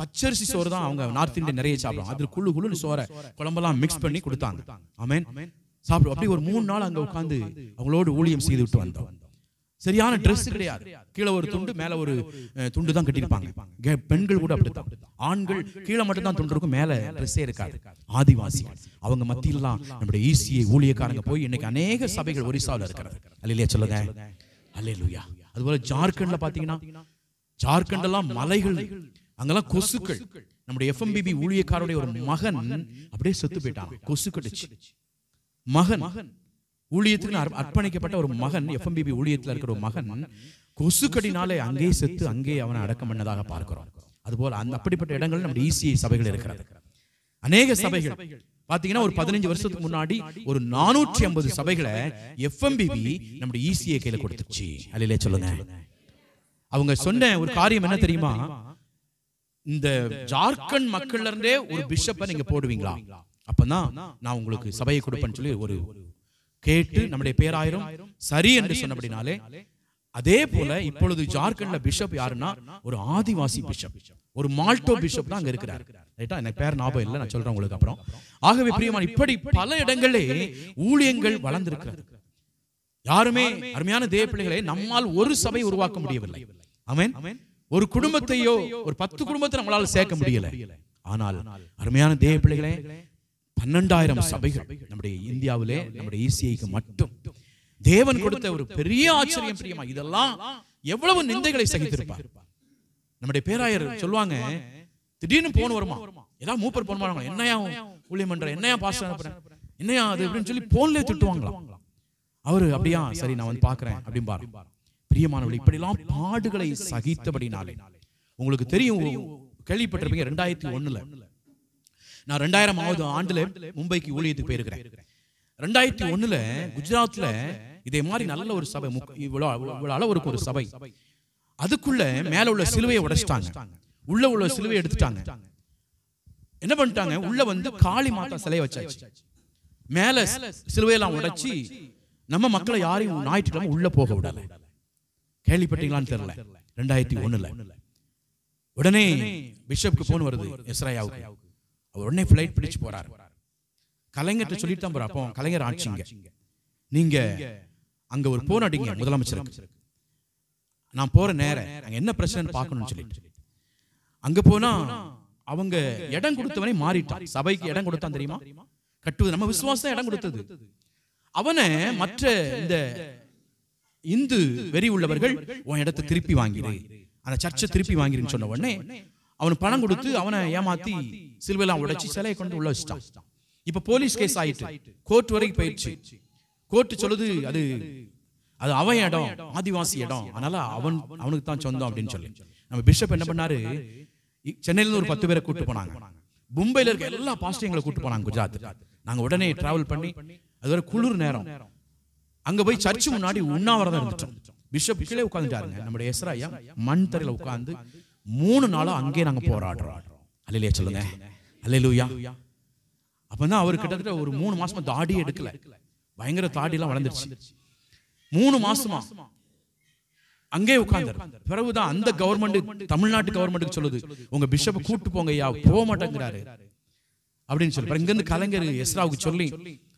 பச்சரிசி சோறு தான் அவங்க நார்த் இந்தியன் நிறைய சாப்பிடுவோம் அதுல குழு குழு சோறை குழம்பெல்லாம் மிக்ஸ் பண்ணி கொடுத்தாங்க ஆமேன் சாப்பிடுவோம் அப்படி ஒரு மூணு நாள் அங்க உட்காந்து அவங்களோட ஊழியம் செய்து விட்டு வந்தோம் சரியான ட்ரெஸ் கிடையாது கீழே ஒரு துண்டு மேல ஒரு துண்டு தான் கட்டியிருப்பாங்க பெண்கள் கூட அப்படித்தான் ஆண்கள் கீழே மட்டும் தான் துண்டு இருக்கும் மேல ட்ரெஸ்ஸே இருக்காது ஆதிவாசி அவங்க மத்தியெல்லாம் நம்முடைய ஈசியை ஊழியக்காரங்க போய் இன்னைக்கு அநேக சபைகள் ஒரிசாவில் இருக்கிறது அல்லையா சொல்லுங்க அல்லையா அதுபோல ஜார்க்கண்ட்ல பாத்தீங்கன்னா எல்லாம் மலைகள் அங்கெல்லாம் கொசுக்கள் நம்முடைய எஃப்எம்பிபி ஊழியக்காரருடைய ஒரு மகன் அப்படியே செத்து போயிட்டான் கொசு கட்டுச்சு மகன் மகன் ஊழியத்துக்கு அர்ப்பணிக்கப்பட்ட ஒரு மகன் எஃப்எம்பிபி ஊழியத்தில் இருக்கிற ஒரு மகன் கொசுக்கடினாலே அங்கேயே செத்து அங்கேயே அவனை அடக்கம் பண்ணதாக பார்க்கிறோம் போல அந்த அப்படிப்பட்ட இடங்கள் நம்ம இசிஐ சபைகள் இருக்கிறது அநேக சபைகள் பாத்தீங்கன்னா ஒரு பதினஞ்சு வருஷத்துக்கு முன்னாடி ஒரு நானூற்றி ஐம்பது சபைகளை எஃப்எம்பிபி நம்முடைய இசிஐ கையில கொடுத்துச்சு அல்ல சொல்லுங்க அவங்க சொன்ன ஒரு காரியம் என்ன தெரியுமா இந்த ஜார்க்கண்ட் மக்கள்ல இருந்தே ஒரு பிஷப்பை நீங்க போடுவீங்களா அப்பதான் நான் உங்களுக்கு சபையை கொடுப்பேன்னு சொல்லி ஒரு கேட்டு நம்முடைய பேராயிரம் சரி என்று சொன்னபடினாலே அதே போல இப்பொழுது ஜார்க்கண்ட்ல பிஷப் யாருன்னா ஒரு ஆதிவாசி பிஷப் ஒரு மால்டோ பிஷப் தான் அங்க இருக்கிறார் ரைட்டா எனக்கு பேர் ஞாபகம் இல்லை நான் சொல்றேன் உங்களுக்கு அப்புறம் ஆகவே இப்படி பல இடங்களே ஊழியங்கள் வளர்ந்திருக்கிறது யாருமே அருமையான தேவ பிள்ளைகளை நம்மால் ஒரு சபை உருவாக்க முடியவில்லை அவன் ஒரு குடும்பத்தையோ ஒரு பத்து குடும்பத்தை நம்மளால சேர்க்க முடியல ஆனால் அருமையான தேவ பிள்ளைகளே பன்னெண்டாயிரம் சபைகள் நம்முடைய இந்தியாவிலே நம்முடைய ஈசிஐக்கு மட்டும் தேவன் கொடுத்த ஒரு பெரிய ஆச்சரியம் பிரியமா இதெல்லாம் எவ்வளவு நிந்தைகளை சகித்திருப்பார் நம்முடைய பேராயர் சொல்லுவாங்க திடீர்னு போன வருமா ஏதாவது மூப்பர் போன என்னையா ஊழியம் பண்ற என்னையா பாஸ் அனுப்புறேன் என்னையா அது அப்படின்னு சொல்லி போன்ல திட்டுவாங்களாம் அவரு அப்படியா சரி நான் வந்து பாக்குறேன் அப்படின்பாரு பிரியமானவர்கள் இப்படிலாம் பாடுகளை சகித்தபடினாலே உங்களுக்கு தெரியும் கேள்விப்பட்டிருப்பீங்க ரெண்டாயிரத்தி ஒண்ணுல நான் ரெண்டாயிரம் ஆவது ஆண்டுல மும்பைக்கு ஊழியத்துக்கு போயிருக்கிறேன் ரெண்டாயிரத்தி ஒண்ணுல குஜராத்ல இதே மாதிரி நல்ல ஒரு சபை இவ்வளோ இவ்வளோ அளவுக்கு ஒரு சபை அதுக்குள்ள மேல உள்ள சிலுவையை உடைச்சிட்டாங்க உள்ள உள்ள சிலுவையை எடுத்துட்டாங்க என்ன பண்ணிட்டாங்க உள்ள வந்து காளி மாதா சிலையை வச்சாச்சு மேல சிலுவையெல்லாம் உடைச்சி நம்ம மக்களை யாரையும் ஞாயிற்றுக்கிழமை உள்ள போக விடல கேள்விப்பட்டீங்களான்னு தெரியல ரெண்டாயிரத்தி ஒண்ணுல உடனே பிஷப்க்கு போன் வருது இஸ்ராயாவுக்கு அவர் உடனே ஃப்ளைட் பிடிச்சு போகிறார் கலைஞர்கிட்ட சொல்லிட்டு தான் அப்போ கலைஞர் ஆட்சிங்க நீங்க அங்க ஒரு போன் அடிங்க முதலமைச்சர் நான் போற நேரம் என்ன பிரச்சனை பார்க்கணும்னு சொல்லிட்டு அங்கே அவங்க இடம் கொடுத்தவனே மாறிட்டான் சபைக்கு இடம் கொடுத்தான் தெரியுமா கட்டுவது நம்ம விசுவாசம் இடம் கொடுத்தது அவனை மற்ற இந்த இந்து வெறி உள்ளவர்கள் உன் இடத்தை திருப்பி வாங்கிடு அந்த சர்ச்சை திருப்பி வாங்கிருன்னு சொன்ன உடனே அவனுக்கு பணம் கொடுத்து அவனை ஏமாத்தி சிலுவெல்லாம் உடைச்சி சிலையை கொண்டு உள்ள வச்சுட்டான் இப்ப போலீஸ் கேஸ் ஆயிட்டு கோர்ட் வரைக்கும் போயிடுச்சு கோர்ட் சொல்லுது அது அது அவன் இடம் ஆதிவாசி இடம் அதனால அவன் அவனுக்கு தான் சொந்தம் அப்படின்னு சொல்லி நம்ம பிஷப் என்ன பண்ணாரு சென்னையில ஒரு பத்து பேரை கூட்டு போனாங்க மும்பையில இருக்க எல்லா பாஸ்டையும் கூட்டு போனாங்க குஜராத் நாங்க உடனே டிராவல் பண்ணி அது ஒரு குளிர் நேரம் அங்க போய் சர்ச்சு முன்னாடி உண்ணாவிரதம் இருந்துட்டோம் பிஷப் கீழே உட்காந்துட்டாருங்க நம்முடைய எஸ்ராயா மண் தரையில உட்காந்து மூணு நாளும் அங்கேயே நாங்கள் போராடுறோம் அல்லையா சொல்லுங்க அல்லையா அப்பதான் அவர் கிட்டத்தட்ட ஒரு மூணு மாசமா தாடி எடுக்கல பயங்கர தாடிலாம் வளர்ந்துருச்சு மூணு மாசமா அங்கே உட்கார்ந்து பிறகுதான் அந்த கவர்மெண்ட் தமிழ்நாட்டு கவர்மெண்ட்டுக்கு சொல்லுது உங்க பிஷப்பை கூட்டு போங்க ஐயா போக மாட்டேங்கிறாரு அப்படின்னு சொல்லி இருந்து கலைஞர் எஸ்ராவுக்கு சொல்லி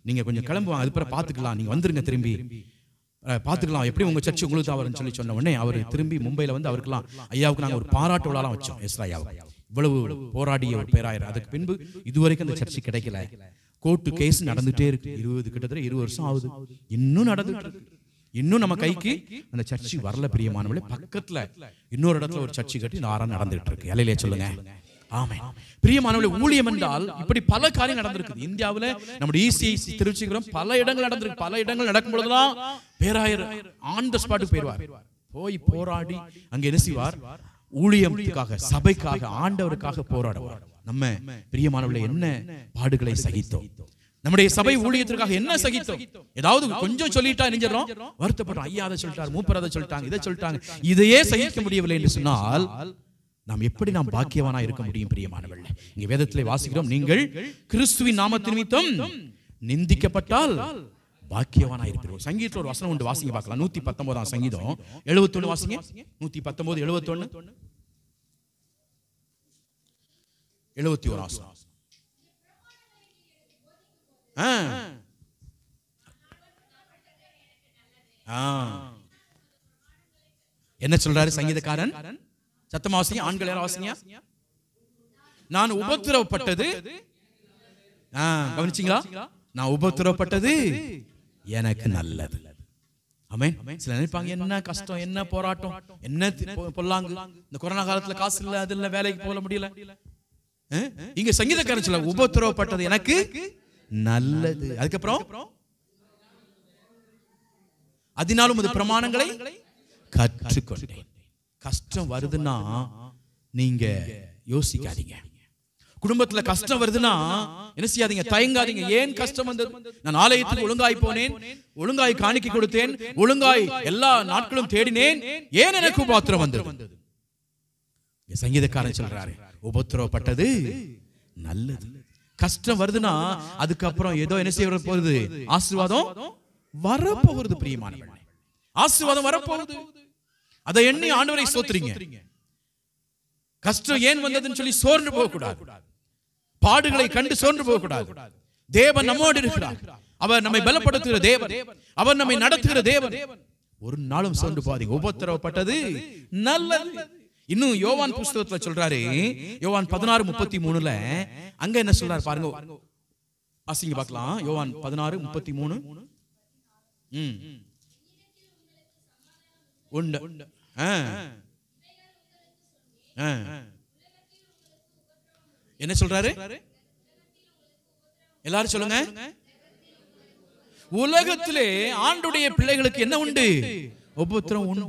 நீங்க கொஞ்சம் கிளம்புவாங்க அது பிறகு பாத்துக்கலாம் நீங்க வந்துருங்க திரும்பி பார்த்துக்கலாம் எப்படி உங்கள் சர்ச்சு உங்களுக்கு அவர் சொல்லி சொன்ன உடனே அவர் திரும்பி மும்பையில் வந்து அவருக்குலாம் ஐயாவுக்கு நாங்கள் ஒரு பாராட்டு விழாலாம் வச்சோம் இஸ்ராயா இவ்வளவு போராடிய ஒரு பேராயர் அதுக்கு பின்பு இதுவரைக்கும் அந்த சர்ச்சு கிடைக்கல கோர்ட்டு கேஸ் நடந்துட்டே இருக்கு இருபது கிட்டத்தட்ட இருபது வருஷம் ஆகுது இன்னும் நடந்துட்டு இருக்கு இன்னும் நம்ம கைக்கு அந்த சர்ச்சு வரல பிரியமானவர்களே பக்கத்தில் இன்னொரு இடத்துல ஒரு சர்ச்சு கட்டி இந்த நடந்துட்டு நடந்துகிட்டு இருக்கு இலையிலே சொல்லுங்க ஊழியம் என்றால் இப்படி பல காரியங்கள் நடந்திருக்குது இந்தியாவில் நம்முடைய e திருச்சிக்கிறோம் பல இடங்கள் நடந்திருக்கு பல இடங்கள் நடக்கும் பொழுதுலாம் பேராயர் ஆன் த ஸ்பாட்டுக்கு போயிடுவார் போய் போராடி அங்கே என்ன ஊழியத்துக்காக சபைக்காக ஆண்டவருக்காக போராடுவார் நம்ம பிரியமானவர்களை என்ன பாடுகளை சகித்தோம் நம்முடைய சபை ஊழியத்திற்காக என்ன சகித்தோம் ஏதாவது கொஞ்சம் சொல்லிட்டா நெஞ்சிடறோம் வருத்தப்பட்டோம் ஐயா அதை சொல்லிட்டார் மூப்பர் அதை சொல்லிட்டாங்க இதை சொல்லிட்டாங்க இதையே சகிக்க முடியவில்லை என்று சொன்னால் நாம் எப்படி நாம் பாக்கியவானா இருக்க முடியும் பிரியமானவள் இங்க வேதத்திலே வாசிக்கிறோம் நீங்கள் கிறிஸ்துவின் நாமத்து நிமித்தம் நிந்திக்கப்பட்டால் பாக்கியவானா இருப்பீர்கள் சங்கீதத்தில் ஒரு வசனம் உண்டு வாசிங்க பார்க்கலாம் நூத்தி பத்தொன்பதாம் சங்கீதம் எழுபத்தொன்னு வாசிங்க நூத்தி பத்தொன்பது எழுபத்தொன்னு எழுபத்தி ஒரு ஆசனம் என்ன சொல்றாரு சங்கீதக்காரன் சத்தமா வாசிங்க ஆண்கள் யாரும் வாசிங்க நான் உபத்திரவப்பட்டது கவனிச்சிங்களா நான் உபத்திரவப்பட்டது எனக்கு நல்லது ஆமே சில நினைப்பாங்க என்ன கஷ்டம் என்ன போராட்டம் என்ன பொல்லாங்கு இந்த கொரோனா காலத்துல காசு இல்ல அது இல்ல வேலைக்கு போக முடியல இங்க சங்கீதக்காரன் சொல்ல உபத்திரவப்பட்டது எனக்கு நல்லது அதுக்கப்புறம் அது பிரமாணங்களை கற்றுக்கொண்டேன் கஷ்டம் வருதுன்னா நீங்க யோசிக்காதீங்க குடும்பத்துல கஷ்டம் வருதுன்னா என்ன செய்யாதீங்க தயங்காதீங்க ஏன் கஷ்டம் வந்தது நான் ஆலயத்துக்கு ஒழுங்காய் போனேன் ஒழுங்காய் காணிக்கை கொடுத்தேன் ஒழுங்காய் எல்லா நாட்களும் தேடினேன் ஏன் எனக்கு உபத்திரம் வந்தது சங்கீதக்காரன் சொல்றாரு உபத்திரவப்பட்டது நல்லது கஷ்டம் வருதுன்னா அதுக்கப்புறம் ஏதோ என்ன செய்ய போகுது ஆசீர்வாதம் வரப்போகிறது பிரியமான ஆசீர்வாதம் வரப்போகுது அதை எண்ணி ஆண்டவரை சோத்துறீங்க கஷ்டம் ஏன் வந்ததுன்னு சொல்லி சோர்ந்து போகக்கூடாது பாடுகளை கண்டு சோர்ந்து போகக்கூடாது தேவன் நம்மோடு இருக்கிறார் அவர் நம்மை பலப்படுத்துகிற தேவன் அவர் நம்மை நடத்துகிற தேவன் ஒரு நாளும் சோர்ந்து போகாதீங்க உபத்திரவப்பட்டது நல்ல இன்னும் யோவான் புஸ்தகத்துல சொல்றாரு யோவான் பதினாறு முப்பத்தி மூணுல அங்க என்ன சொல்றாரு பாருங்க அசிங்க பார்க்கலாம் யோவான் பதினாறு முப்பத்தி மூணு உண்டு என்ன சொல்றாரு எல்லாரும் சொல்லுங்க உலகத்திலே ஆண்டுடைய பிள்ளைகளுக்கு என்ன உண்டு உபத்திரம்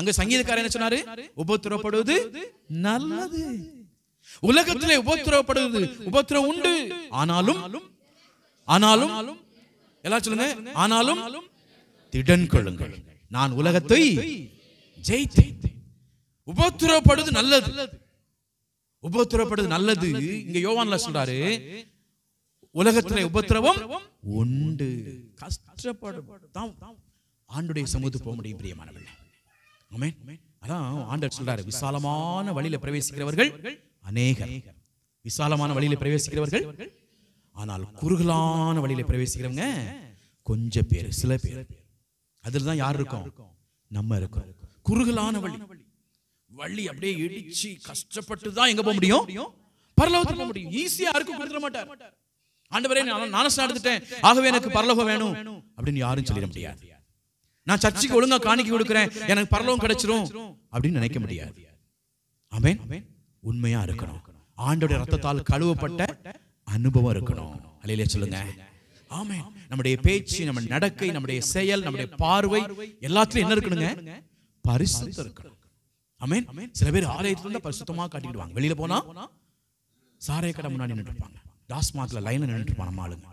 அங்க சங்கீதக்காரர் என்ன சொன்னாரு உபத்திரப்படுவது நல்லது உலகத்திலே உபத்திரப்படுவது உபத்திரம் உண்டு ஆனாலும் ஆனாலும் எல்லாரும் சொல்லுங்க ஆனாலும் திடன் கொள்ளுங்கள் நான் உலகத்தை ஜெயித்தேன் உபத்திரப்படுவது நல்லது உபத்துறப்படுது நல்லது இங்க யோவான்ல சொல்றாரு உலகத்துல உபத்திரவம் உண்டு கஷ்டப்படும் ஆண்டுடைய சமூகத்துக்கு போக முடியும் பிரியமானவர்கள் ஆமே அதான் ஆண்டர் சொல்றாரு விசாலமான வழியில பிரவேசிக்கிறவர்கள் அநேகர் விசாலமான வழியில பிரவேசிக்கிறவர்கள் ஆனால் குறுகலான வழியில பிரவேசிக்கிறவங்க கொஞ்சம் பேர் சில பேர் அதில் தான் யார் இருக்கும் நம்ம இருக்கோம் குறுகலான வழி வள்ளி அப்படியே இடிச்சு கஷ்டப்பட்டு தான் எங்க போக முடியும் பரலோகத்துக்கு போக முடியும் ஈஸியா யாருக்கும் கொடுத்துட மாட்டார் ஆண்டவரே நான் நானஸ்ட் நடந்துட்டேன் ஆகவே எனக்கு பரலோகம் வேணும் அப்படின்னு யாரும் சொல்லிட முடியாது நான் சர்ச்சைக்கு ஒழுங்கா காணிக்கி கொடுக்குறேன் எனக்கு பரலோகம் கிடைச்சிரும் அப்படின்னு நினைக்க முடியாது அமேன் உண்மையா இருக்கணும் ஆண்டோட ரத்தத்தால் கழுவப்பட்ட அனுபவம் இருக்கணும் அலையிலே சொல்லுங்க ஆமே நம்முடைய பேச்சு நம்ம நடக்கை நம்முடைய செயல் நம்முடைய பார்வை எல்லாத்துலயும் என்ன இருக்கணுங்க பரிசுத்தம் இருக்கணும் அமேன் சில பேர் ஆலயத்துல இருந்தா பரிசுத்தமாக காட்டிடுவாங்க வெளியில போனா சாரைய கடை முன்னாடி நின்றுப்பாங்க டாஸ்மாக்ல லைன்ல நின்றுப்பாங்க நம்ம ஆளுங்க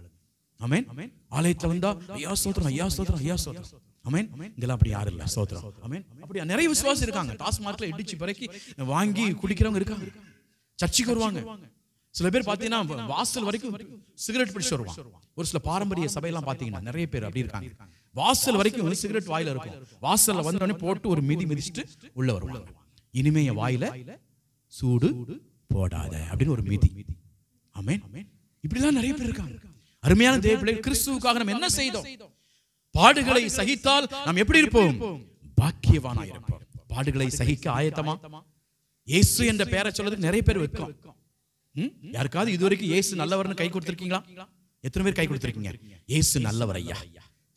அமேன் ஆலயத்துல வந்தா ஐயா சோத்திரம் ஐயா சோத்திரம் ஐயா சோத்திரம் அமேன் இதெல்லாம் அப்படி யாரும் இல்ல சோத்திரம் அமேன் அப்படி நிறைய விசுவாசம் இருக்காங்க டாஸ்மாக்ல இடிச்சு பிறக்கி வாங்கி குடிக்கிறவங்க இருக்காங்க சர்ச்சைக்கு வருவாங்க சில பேர் பார்த்தீங்கன்னா வாசல் வரைக்கும் சிகரெட் பிடிச்சு வருவான் ஒரு சில பாரம்பரிய சபையெல்லாம் பார்த்தீங்கன்னா நிறைய பேர் அப்படி இருக்காங்க வாசல் வரைக்கும் சிகரெட் வாயில இருக்கும் வாசல்ல வந்தோடனே போட்டு ஒரு மிதி மிதிச்சுட்டு உள்ள வருவாங்க இனிமே வாயில சூடு போடாத அப்படின்னு ஒரு மிதி ஆமேன் இப்படிதான் நிறைய பேர் இருக்காங்க அருமையான தேவ பிள்ளை கிறிஸ்துவுக்காக நம்ம என்ன செய்தோம் பாடுகளை சகித்தால் நாம் எப்படி இருப்போம் பாக்கியவானா இருப்போம் பாடுகளை சகிக்க ஆயத்தமா இயேசு என்ற பெயரை சொல்றதுக்கு நிறைய பேர் வைக்கும் யாருக்காவது இது வரைக்கும் ஏசு நல்லவர்னு கை கொடுத்துருக்கீங்களா எத்தனை பேர் கை கொடுத்துருக்கீங்க ஏசு நல்லவர் ஐயா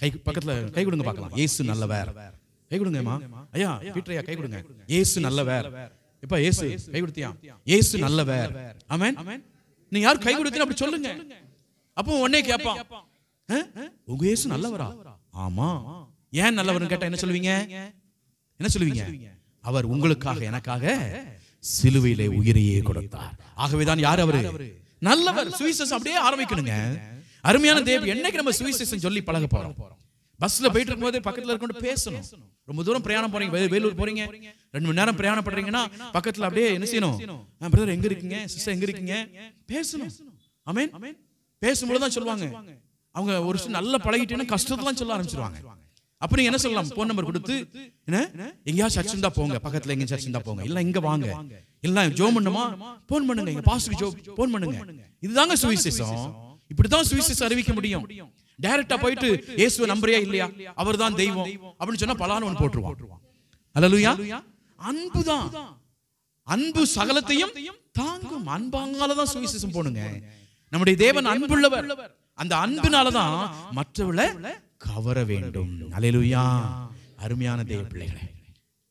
கை பக்கத்துல கை கொடுங்க பாக்கலாம் ஏசு நல்லவர் கை கொடுங்கம்மா ஐயா கை கொடுங்க ஏசு நல்லவர் இப்ப ஏசு கை கொடுத்தியா ஏசு நல்லவர் அமேன் நீங்க யார் கை கொடுத்தீங்க அப்படி சொல்லுங்க அப்போ உடனே கேட்பான் உங்க ஏசு நல்லவரா ஆமா ஏன் நல்லவர்னு கேட்டா என்ன சொல்லுவீங்க என்ன சொல்லுவீங்க அவர் உங்களுக்காக எனக்காக சிலுவையிலே உயிரையே கொடுத்தார் ஆகவேதான் யார் அவரு நல்லவர் சுவிசேஷம் அப்படியே ஆரம்பிக்கணுங்க அருமையான தேவ் என்னைக்கு நம்ம சுவிசேஷம் சொல்லி பழக போறோம் பஸ்ல போயிட்டு இருக்கும்போது பக்கத்துல இருக்கொண்டு பேசணும் ரொம்ப தூரம் பிரயாணம் போறீங்க வேலூர் போறீங்க ரெண்டு மணி நேரம் பிரயாணம் பண்றீங்கன்னா பக்கத்துல அப்படியே என்ன செய்யணும் பிரதர் எங்க இருக்கீங்க சிஸ்டர் எங்க இருக்கீங்க பேசணும் அமேன் பேசும்போது தான் சொல்லுவாங்க அவங்க ஒரு நல்ல பழகிட்டேன்னு கஷ்டத்தெல்லாம் சொல்ல ஆரம்பிச்சிருவாங்க அப்ப என்ன சொல்லலாம் போன் நம்பர் கொடுத்து என்ன எங்கேயா சர்ச் இருந்தா போங்க பக்கத்துல எங்க சர்ச் இருந்தா போங்க இல்ல இங்க வாங்க எல்லாம் ஜோ பண்ணுமா போன் பண்ணுங்க எங்க பாஸ்டர் ஜோ போன் பண்ணுங்க இதுதாங்க சுவிசேஷம் இப்படிதான் சுவிசேஷம் அறிவிக்க முடியும் டைரக்டா போயிட்டு இயேசுவை நம்புறியா இல்லையா அவர் தான் தெய்வம் அப்படின்னு சொன்னா பலான ஒன்று போட்டுருவான் அலலுயா அன்பு அன்புதான் அன்பு சகலத்தையும் தாங்கும் அன்பாங்களாலதான் சுவிசேஷம் போனுங்க நம்முடைய தேவன் அன்புள்ளவர் அந்த அன்புனாலதான் மற்றவளை கவர வேண்டும் அலையிலுயா அருமையான தேவ பிள்ளைகளை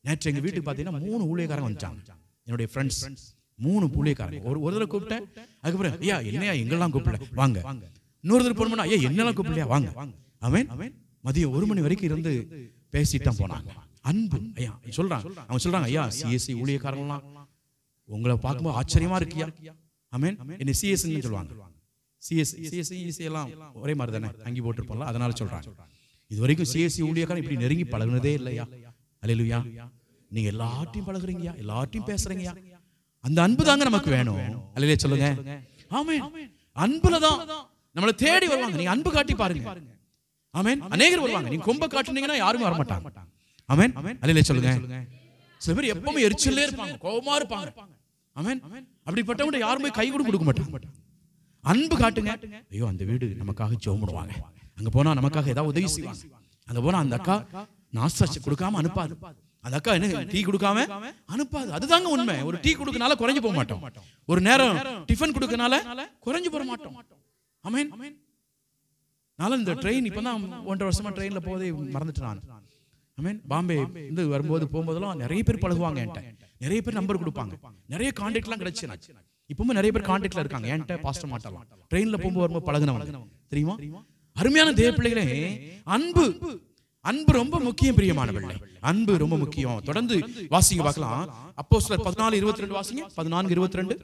நேற்று எங்கள் வீட்டுக்கு பார்த்தீங்கன்னா மூணு ஊழியக்காரங்க வந்துட்டாங்க என்னுடைய ஃப்ரெண்ட்ஸ் மூணு ஊழியக்காரங்க ஒரு ஒரு தடவை கூப்பிட்டேன் அதுக்கப்புறம் ஐயா என்னையா எங்கெல்லாம் கூப்பிடல வாங்க இன்னொரு தடவை போனோம்னா ஐயா என்னெல்லாம் கூப்பிடலையா வாங்க அவன் மதியம் ஒரு மணி வரைக்கும் இருந்து பேசிட்டு தான் போனாங்க அன்பு ஐயா சொல்றாங்க அவன் சொல்றாங்க ஐயா சிஎஸ்சி ஊழியக்காரங்களாம் உங்களை பார்க்கும்போது ஆச்சரியமா இருக்கியா அமேன் என்ன சிஎஸ்ன்னு சொல்லுவாங்க சிஎஸ்சி சிஎஸ்சி எல்லாம் ஒரே மாதிரி தானே அங்கி போட்டிருப்போம்ல அதனால சொல்கிறாங்க இது வரைக்கும் சிஎஸ்சி ஊழியர்கள் இப்படி நெருங்கி பழகுனதே இல்லையா அலையிலுயா நீங்க எல்லார்ட்டையும் பழகுறீங்கயா எல்லார்ட்டையும் பேசுறீங்கயா அந்த அன்பு தாங்க நமக்கு வேணும் அலையிலே சொல்லுங்க ஆமே அன்புலதான் நம்மளை தேடி வருவாங்க நீங்க அன்பு காட்டி பாருங்க ஆமேன் அநேகர் வருவாங்க நீங்க கொம்ப காட்டுனீங்கன்னா யாரும் வர மாட்டாங்க ஆமேன் அலையிலே சொல்லுங்க சில பேர் எப்பவுமே எரிச்சல்லே இருப்பாங்க கோபமா இருப்பாங்க ஆமேன் அப்படிப்பட்டவங்க யாருமே கை கூட கொடுக்க மாட்டாங்க அன்பு காட்டுங்க ஐயோ அந்த வீடு நமக்காக ஜோம்பிடுவாங்க அங்கே போனால் நமக்காக ஏதாவது உதவி செய்வாங்க அங்க போனால் அந்த அக்கா நாசாச்சு கொடுக்காம அனுப்பாது அந்த அக்கா என்ன டீ கொடுக்காம அனுப்பாது அதுதாங்க உண்மை ஒரு டீ கொடுக்கனால குறைஞ்சு போக மாட்டோம் ஒரு நேரம் டிஃபன் கொடுக்கனால குறைஞ்சு போக மாட்டோம் அமேன் இந்த ட்ரெயின் இப்பதான் ஒன்றரை வருஷமா ட்ரெயினில் போதே மறந்துட்டு நான் பாம்பே இருந்து வரும்போது போகும்போதெல்லாம் நிறைய பேர் பழகுவாங்க என்கிட்ட நிறைய பேர் நம்பர் கொடுப்பாங்க நிறைய கான்டாக்ட்லாம் கிடைச்சு இப்பவுமே நிறைய பேர் கான்டாக்ட்ல இருக்காங்க என்கிட்ட பாஸ்டர் மாட்டலாம் ட்ரெயின்ல போகும்போது வரும்போது பழகினவங்க தெரியுமா அருமையான தேவ பிள்ளைகளே அன்பு அன்பு ரொம்ப முக்கியம் பிரியமானவர்கள் அன்பு ரொம்ப முக்கியம் தொடர்ந்து வாசிங்க பார்க்கலாம் அப்போ சிலர் பதினாலு இருபத்தி ரெண்டு வாசிங்க பதினான்கு இருபத்தி ரெண்டு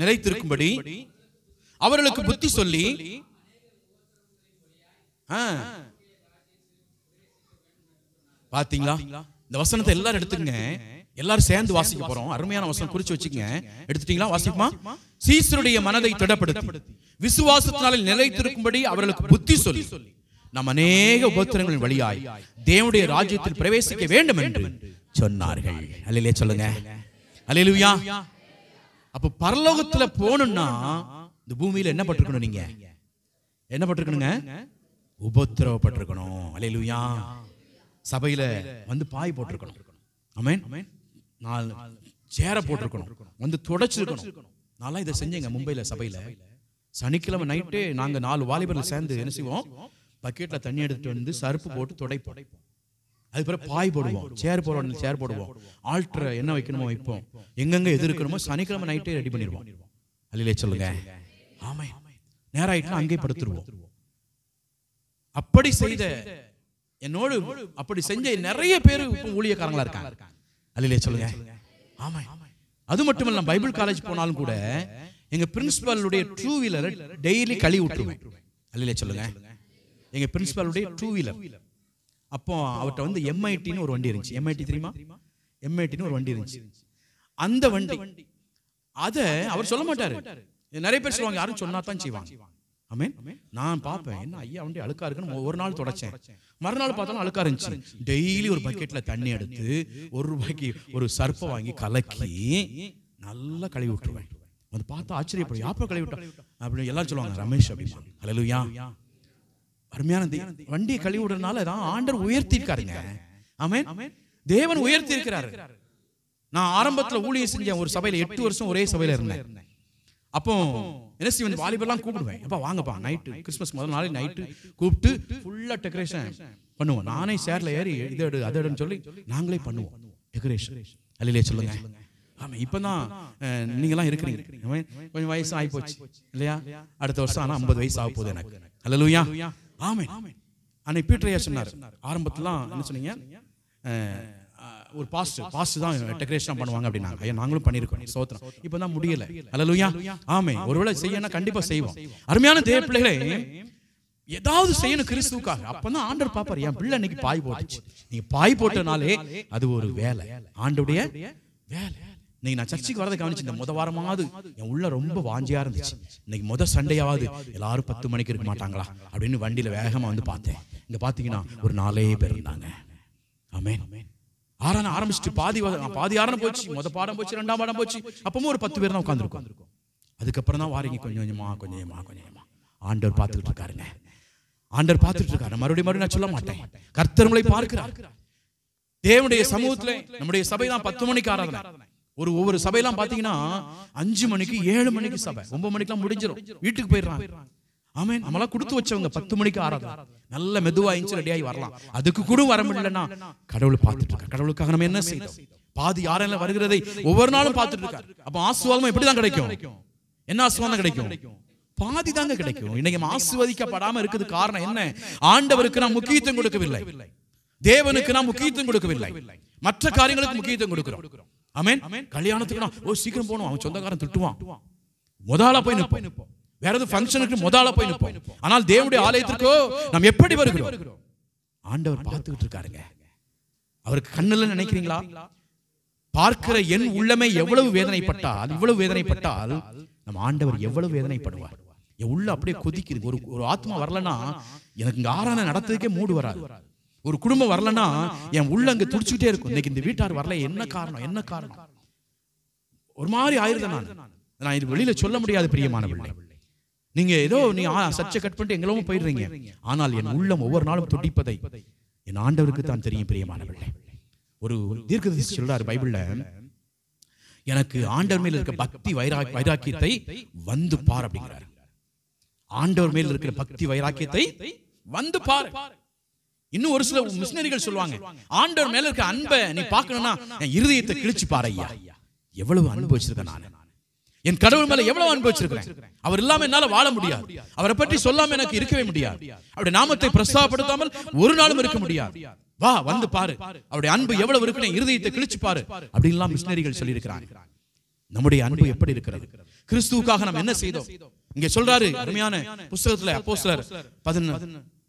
நிலைத்திருக்கும்படி அவர்களுக்கு புத்தி சொல்லி பாத்தீங்களா இந்த வசனத்தை எல்லாரும் எடுத்துங்க எல்லாரும் சேர்ந்து வாசிக்க போறோம் அருமையான வசனம் குறிச்சு வச்சுக்கங்க எடுத்துட்டீங்களா வாசிக்குமா சீசருடைய மனதை திடப்படுத்தி விசுவாசத்தினால நிலைத்திருக்கும்படி அவர்களுக்கு புத்தி சொல்லி நம் அநேக உபத்திரங்களின் வழியாய் தேவனுடைய ராஜ்யத்தில் பிரவேசிக்க வேண்டும் என்று சொன்னார்கள் அல்லையிலே சொல்லுங்க அல்லையிலுயா அப்ப பரலோகத்துல போகணும்னா இந்த பூமியில என்ன பட்டிருக்கணும் நீங்க என்ன பட்டிருக்கணுங்க உபத்திரவப்பட்டிருக்கணும் அல்லையிலுயா சபையில் வந்து பாய் போட்டிருக்கணும் அமேன் நாலு சேர போட்டிருக்கணும் வந்து தொடச்சிருக்கணும் நல்லா இதை செஞ்சேங்க மும்பையில் சபையில் சனிக்கிழமை நைட்டே நாங்கள் நாலு வாலிபர்கள் சேர்ந்து என்ன செய்வோம் பக்கெட்டில் தண்ணி எடுத்துகிட்டு வந்து சருப்பு போட்டு துடைப்போம் அது பிறகு பாய் போடுவோம் சேர் போடுவோம் சேர் போடுவோம் ஆல்ட்ரு என்ன வைக்கணுமோ வைப்போம் எங்கெங்கே எது இருக்கணுமோ சனிக்கிழமை நைட்டே ரெடி பண்ணிடுவோம் அல்லையிலே சொல்லுங்க ஆமாம் நேரம் ஆயிட்டுனா அங்கேயே படுத்துருவோம் அப்படி செய்த என்னோடு அப்படி செஞ்ச நிறைய பேர் ஊழியக்காரங்களா இருக்காங்க அல்லையே சொல்லுங்க ஆமா அது மட்டும் இல்ல பைபிள் காலேஜ் போனாலும் கூட எங்க பிரின்சிபாலுடைய டூ வீலர் டெய்லி கழுவி விட்டுருவேன் அல்லையே சொல்லுங்க எங்க பிரின்சிபாலுடைய டூ வீலர் அப்போ அவர்கிட்ட வந்து எம்ஐடின்னு ஒரு வண்டி இருந்துச்சு எம்ஐடி தெரியுமா எம்ஐடின்னு ஒரு வண்டி இருந்துச்சு அந்த வண்டி அதை அவர் சொல்ல மாட்டாரு நிறைய பேர் சொல்லுவாங்க யாரும் சொன்னா தான் செய்வாங்க அமேன் நான் பார்ப்பேன் என்ன ஐயா வண்டி அழுக்கா இருக்குன்னு ஒரு நாள் தொடச்சேன் மறுநாள் பார்த்தாலும் அழுக்கா இருந்துச்சு டெய்லி ஒரு பக்கெட்டில் தண்ணி எடுத்து ஒரு ரூபாய்க்கு ஒரு சர்ப்பை வாங்கி கலக்கி நல்லா கழுவி விட்டுருவேன் வந்து பார்த்தா ஆச்சரியப்படும் யாப்போ கழுவி விட்டோம் அப்படின்னு எல்லாரும் சொல்லுவாங்க ரமேஷ் அப்படின்னு அழலுயா அருமையான வண்டியை கழுவி விடுறதுனால தான் ஆண்டர் உயர்த்தியிருக்காருங்க அமேன் தேவன் உயர்த்தி இருக்கிறாரு நான் ஆரம்பத்தில் ஊழியர் செஞ்சேன் ஒரு சபையில் எட்டு வருஷம் ஒரே சபையில் இருந்தேன் அப்போ என்ன செய்வேன் வாலிபர்லாம் கூப்பிடுவேன் அப்பா வாங்கப்பா நைட்டு கிறிஸ்மஸ் முதல் நாளை நைட்டு கூப்பிட்டு ஃபுல்லாக டெக்கரேஷன் பண்ணுவோம் நானே சேரில் ஏறி இது எடு அதை எடுன்னு சொல்லி நாங்களே பண்ணுவோம் டெக்கரேஷன் அல்லையிலே சொல்லுங்க ஆமாம் இப்போ தான் நீங்களாம் இருக்கிறீங்க கொஞ்சம் வயசு ஆகி போச்சு இல்லையா அடுத்த வருஷம் ஆனால் ஐம்பது வயசு ஆக போகுது எனக்கு அல்லலுயா ஆமே அன்னை பீட்டரையா சொன்னார் ஆரம்பத்துலாம் என்ன சொன்னீங்க ஒரு பாஸ்டர் பாஸ்ட் தான் டெக்கரேஷன் பண்ணுவாங்க அப்படின்னாங்க ஐயா நாங்களும் பண்ணியிருக்கோம் சோத்திரம் இப்போ தான் முடியல அலலுயா ஆமே ஒருவேளை செய்யணும் கண்டிப்பா செய்வோம் அருமையான தேவ பிள்ளைகளே ஏதாவது செய்யணும் கிறிஸ்துக்காக அப்பதான் ஆண்டர் பாப்பாரு என் பிள்ளை இன்னைக்கு பாய் போட்டுச்சு நீ பாய் போட்டனாலே அது ஒரு வேலை ஆண்டுடைய வேலை இன்னைக்கு நான் சர்ச்சுக்கு வரதை கவனிச்சு இந்த முத வாரமாவது என் உள்ள ரொம்ப வாஞ்சியா இருந்துச்சு இன்னைக்கு முத சண்டையாவது எல்லாரும் பத்து மணிக்கு இருக்க மாட்டாங்களா அப்படின்னு வண்டியில வேகமா வந்து பார்த்தேன் இங்க பாத்தீங்கன்னா ஒரு நாலே பேர் இருந்தாங்க ஆமேன் ஆறான ஆரம்பிச்சுட்டு பாதி பாதி ஆறான போச்சு மொத பாடம் போச்சு ரெண்டாம் பாடம் போச்சு அப்பவும் ஒரு பத்து பேர் தான் உட்காந்துருக்கோம் அதுக்கப்புறம் தான் வாரிங்க கொஞ்சம் கொஞ்சமா கொஞ்சம் கொஞ்சமா கொஞ்சம் கொஞ்சமா ஆண்டவர் பார்த்துட்டு இருக்காருங்க ஆண்டவர் பார்த்துட்டு இருக்காரு மறுபடியும் மறுபடியும் நான் சொல்ல மாட்டேன் கர்த்தர்களை பார்க்கிறார் தேவனுடைய சமூகத்துல நம்முடைய சபை தான் பத்து மணிக்கு ஆராதனை ஒரு ஒவ்வொரு சபையெல்லாம் பாத்தீங்கன்னா அஞ்சு மணிக்கு ஏழு மணிக்கு சபை ஒன்பது மணிக்கெல்லாம் முடிஞ்சிடும் வீட்டுக்கு போயிடுறாங்க ஆமேன் நம்மளாம் கொடுத்து வச்சவங்க பத்து மணிக்கு ஆராதம் நல்ல மெதுவா இன்ச்சு ரெடியாகி வரலாம் அதுக்கு கூட வர முடியலன்னா கடவுள் பார்த்துட்டு இருக்க கடவுளுக்காக நம்ம என்ன செய்யணும் பாதி யாரெல்லாம் வருகிறதை ஒவ்வொரு நாளும் பார்த்துட்டு இருக்காரு அப்போ ஆசுவாதம் எப்படி தான் கிடைக்கும் என்ன ஆசுவாதம் கிடைக்கும் பாதி தாங்க கிடைக்கும் இன்னைக்கு ஆசுவதிக்கப்படாம இருக்குது காரணம் என்ன ஆண்டவருக்கு நாம் முக்கியத்துவம் கொடுக்கவில்லை தேவனுக்கு நாம் முக்கியத்துவம் கொடுக்கவில்லை மற்ற காரியங்களுக்கு முக்கியத்துவம் கொடுக்கிறோம் ஆமேன் கல்யாணத்துக்கு ஓ சீக்கிரம் போனோம் அவன் சொந்தக்காரன் திட்டுவான் முதல்ல போய் நிற்போம் வேற ஏதாவது ஃபங்க்ஷனுக்கு முதல்ல போய் நிற்போம் ஆனால் தேவனுடைய ஆலயத்திற்கோ நாம் எப்படி வருகிறோம் ஆண்டவர் பார்த்துக்கிட்டு இருக்காருங்க அவருக்கு கண்ணில் நினைக்கிறீங்களா பார்க்கிற என் உள்ளமே எவ்வளவு வேதனைப்பட்டால் இவ்வளவு வேதனைப்பட்டால் நம்ம ஆண்டவர் எவ்வளவு வேதனைப்படுவார் என் உள்ள அப்படியே கொதிக்குது ஒரு ஒரு ஆத்மா வரலன்னா எனக்கு இங்கே ஆராதனை நடத்துறதுக்கே மூடு வராது ஒரு குடும்பம் வரலன்னா என் உள்ள அங்கே துடிச்சுக்கிட்டே இருக்கும் இன்னைக்கு இந்த வீட்டார் வரல என்ன காரணம் என்ன காரணம் ஒரு மாதிரி ஆயிருந்தேன் நான் நான் இது வெளியில சொல்ல முடியாது பிரியமானவில்லை நீங்க ஏதோ நீ சர்ச்சை கட் பண்ணிட்டு எங்களும் போயிடுறீங்க ஆனால் என் உள்ளம் ஒவ்வொரு நாளும் துடிப்பதை என் ஆண்டவருக்கு தான் தெரியும் பிரியமானவர்களே ஒரு தீர்க்கதரிசி சொல்றாரு பைபிள்ல எனக்கு ஆண்டவர் மேல் இருக்க பக்தி வைரா வைராக்கியத்தை வந்து பார் அப்படிங்கிறாரு ஆண்டவர் மேல் இருக்கிற பக்தி வைராக்கியத்தை வந்து பார் இன்னும் ஒரு சில மிஷினரிகள் சொல்லுவாங்க ஆண்டவர் மேல இருக்க அன்பை நீ பார்க்கணும்னா என் இருதயத்தை கிழிச்சு பாரு ஐயா எவ்வளவு அனுபவிச்சிருக்கேன் நான் என் கடவுள் மேல எவ்வளவு அனுபவிச்சிருக்கிறேன் அவர் இல்லாம என்னால வாழ முடியாது அவரை பற்றி சொல்லாம எனக்கு இருக்கவே முடியாது அவருடைய நாமத்தை பிரஸ்தாபடுத்தாமல் ஒரு நாளும் இருக்க முடியாது வா வந்து பாரு அவருடைய அன்பு எவ்வளவு இருக்குன்னு இருதயத்தை கிழிச்சு பாரு அப்படின்லாம் மிஷினரிகள் சொல்லியிருக்கிறாங்க நம்முடைய அன்பு எப்படி இருக்கிறது கிறிஸ்துவுக்காக நாம் என்ன செய்தோம் இங்க சொல்றாரு அருமையான புஸ்தகத்துல அப்போ சிலர்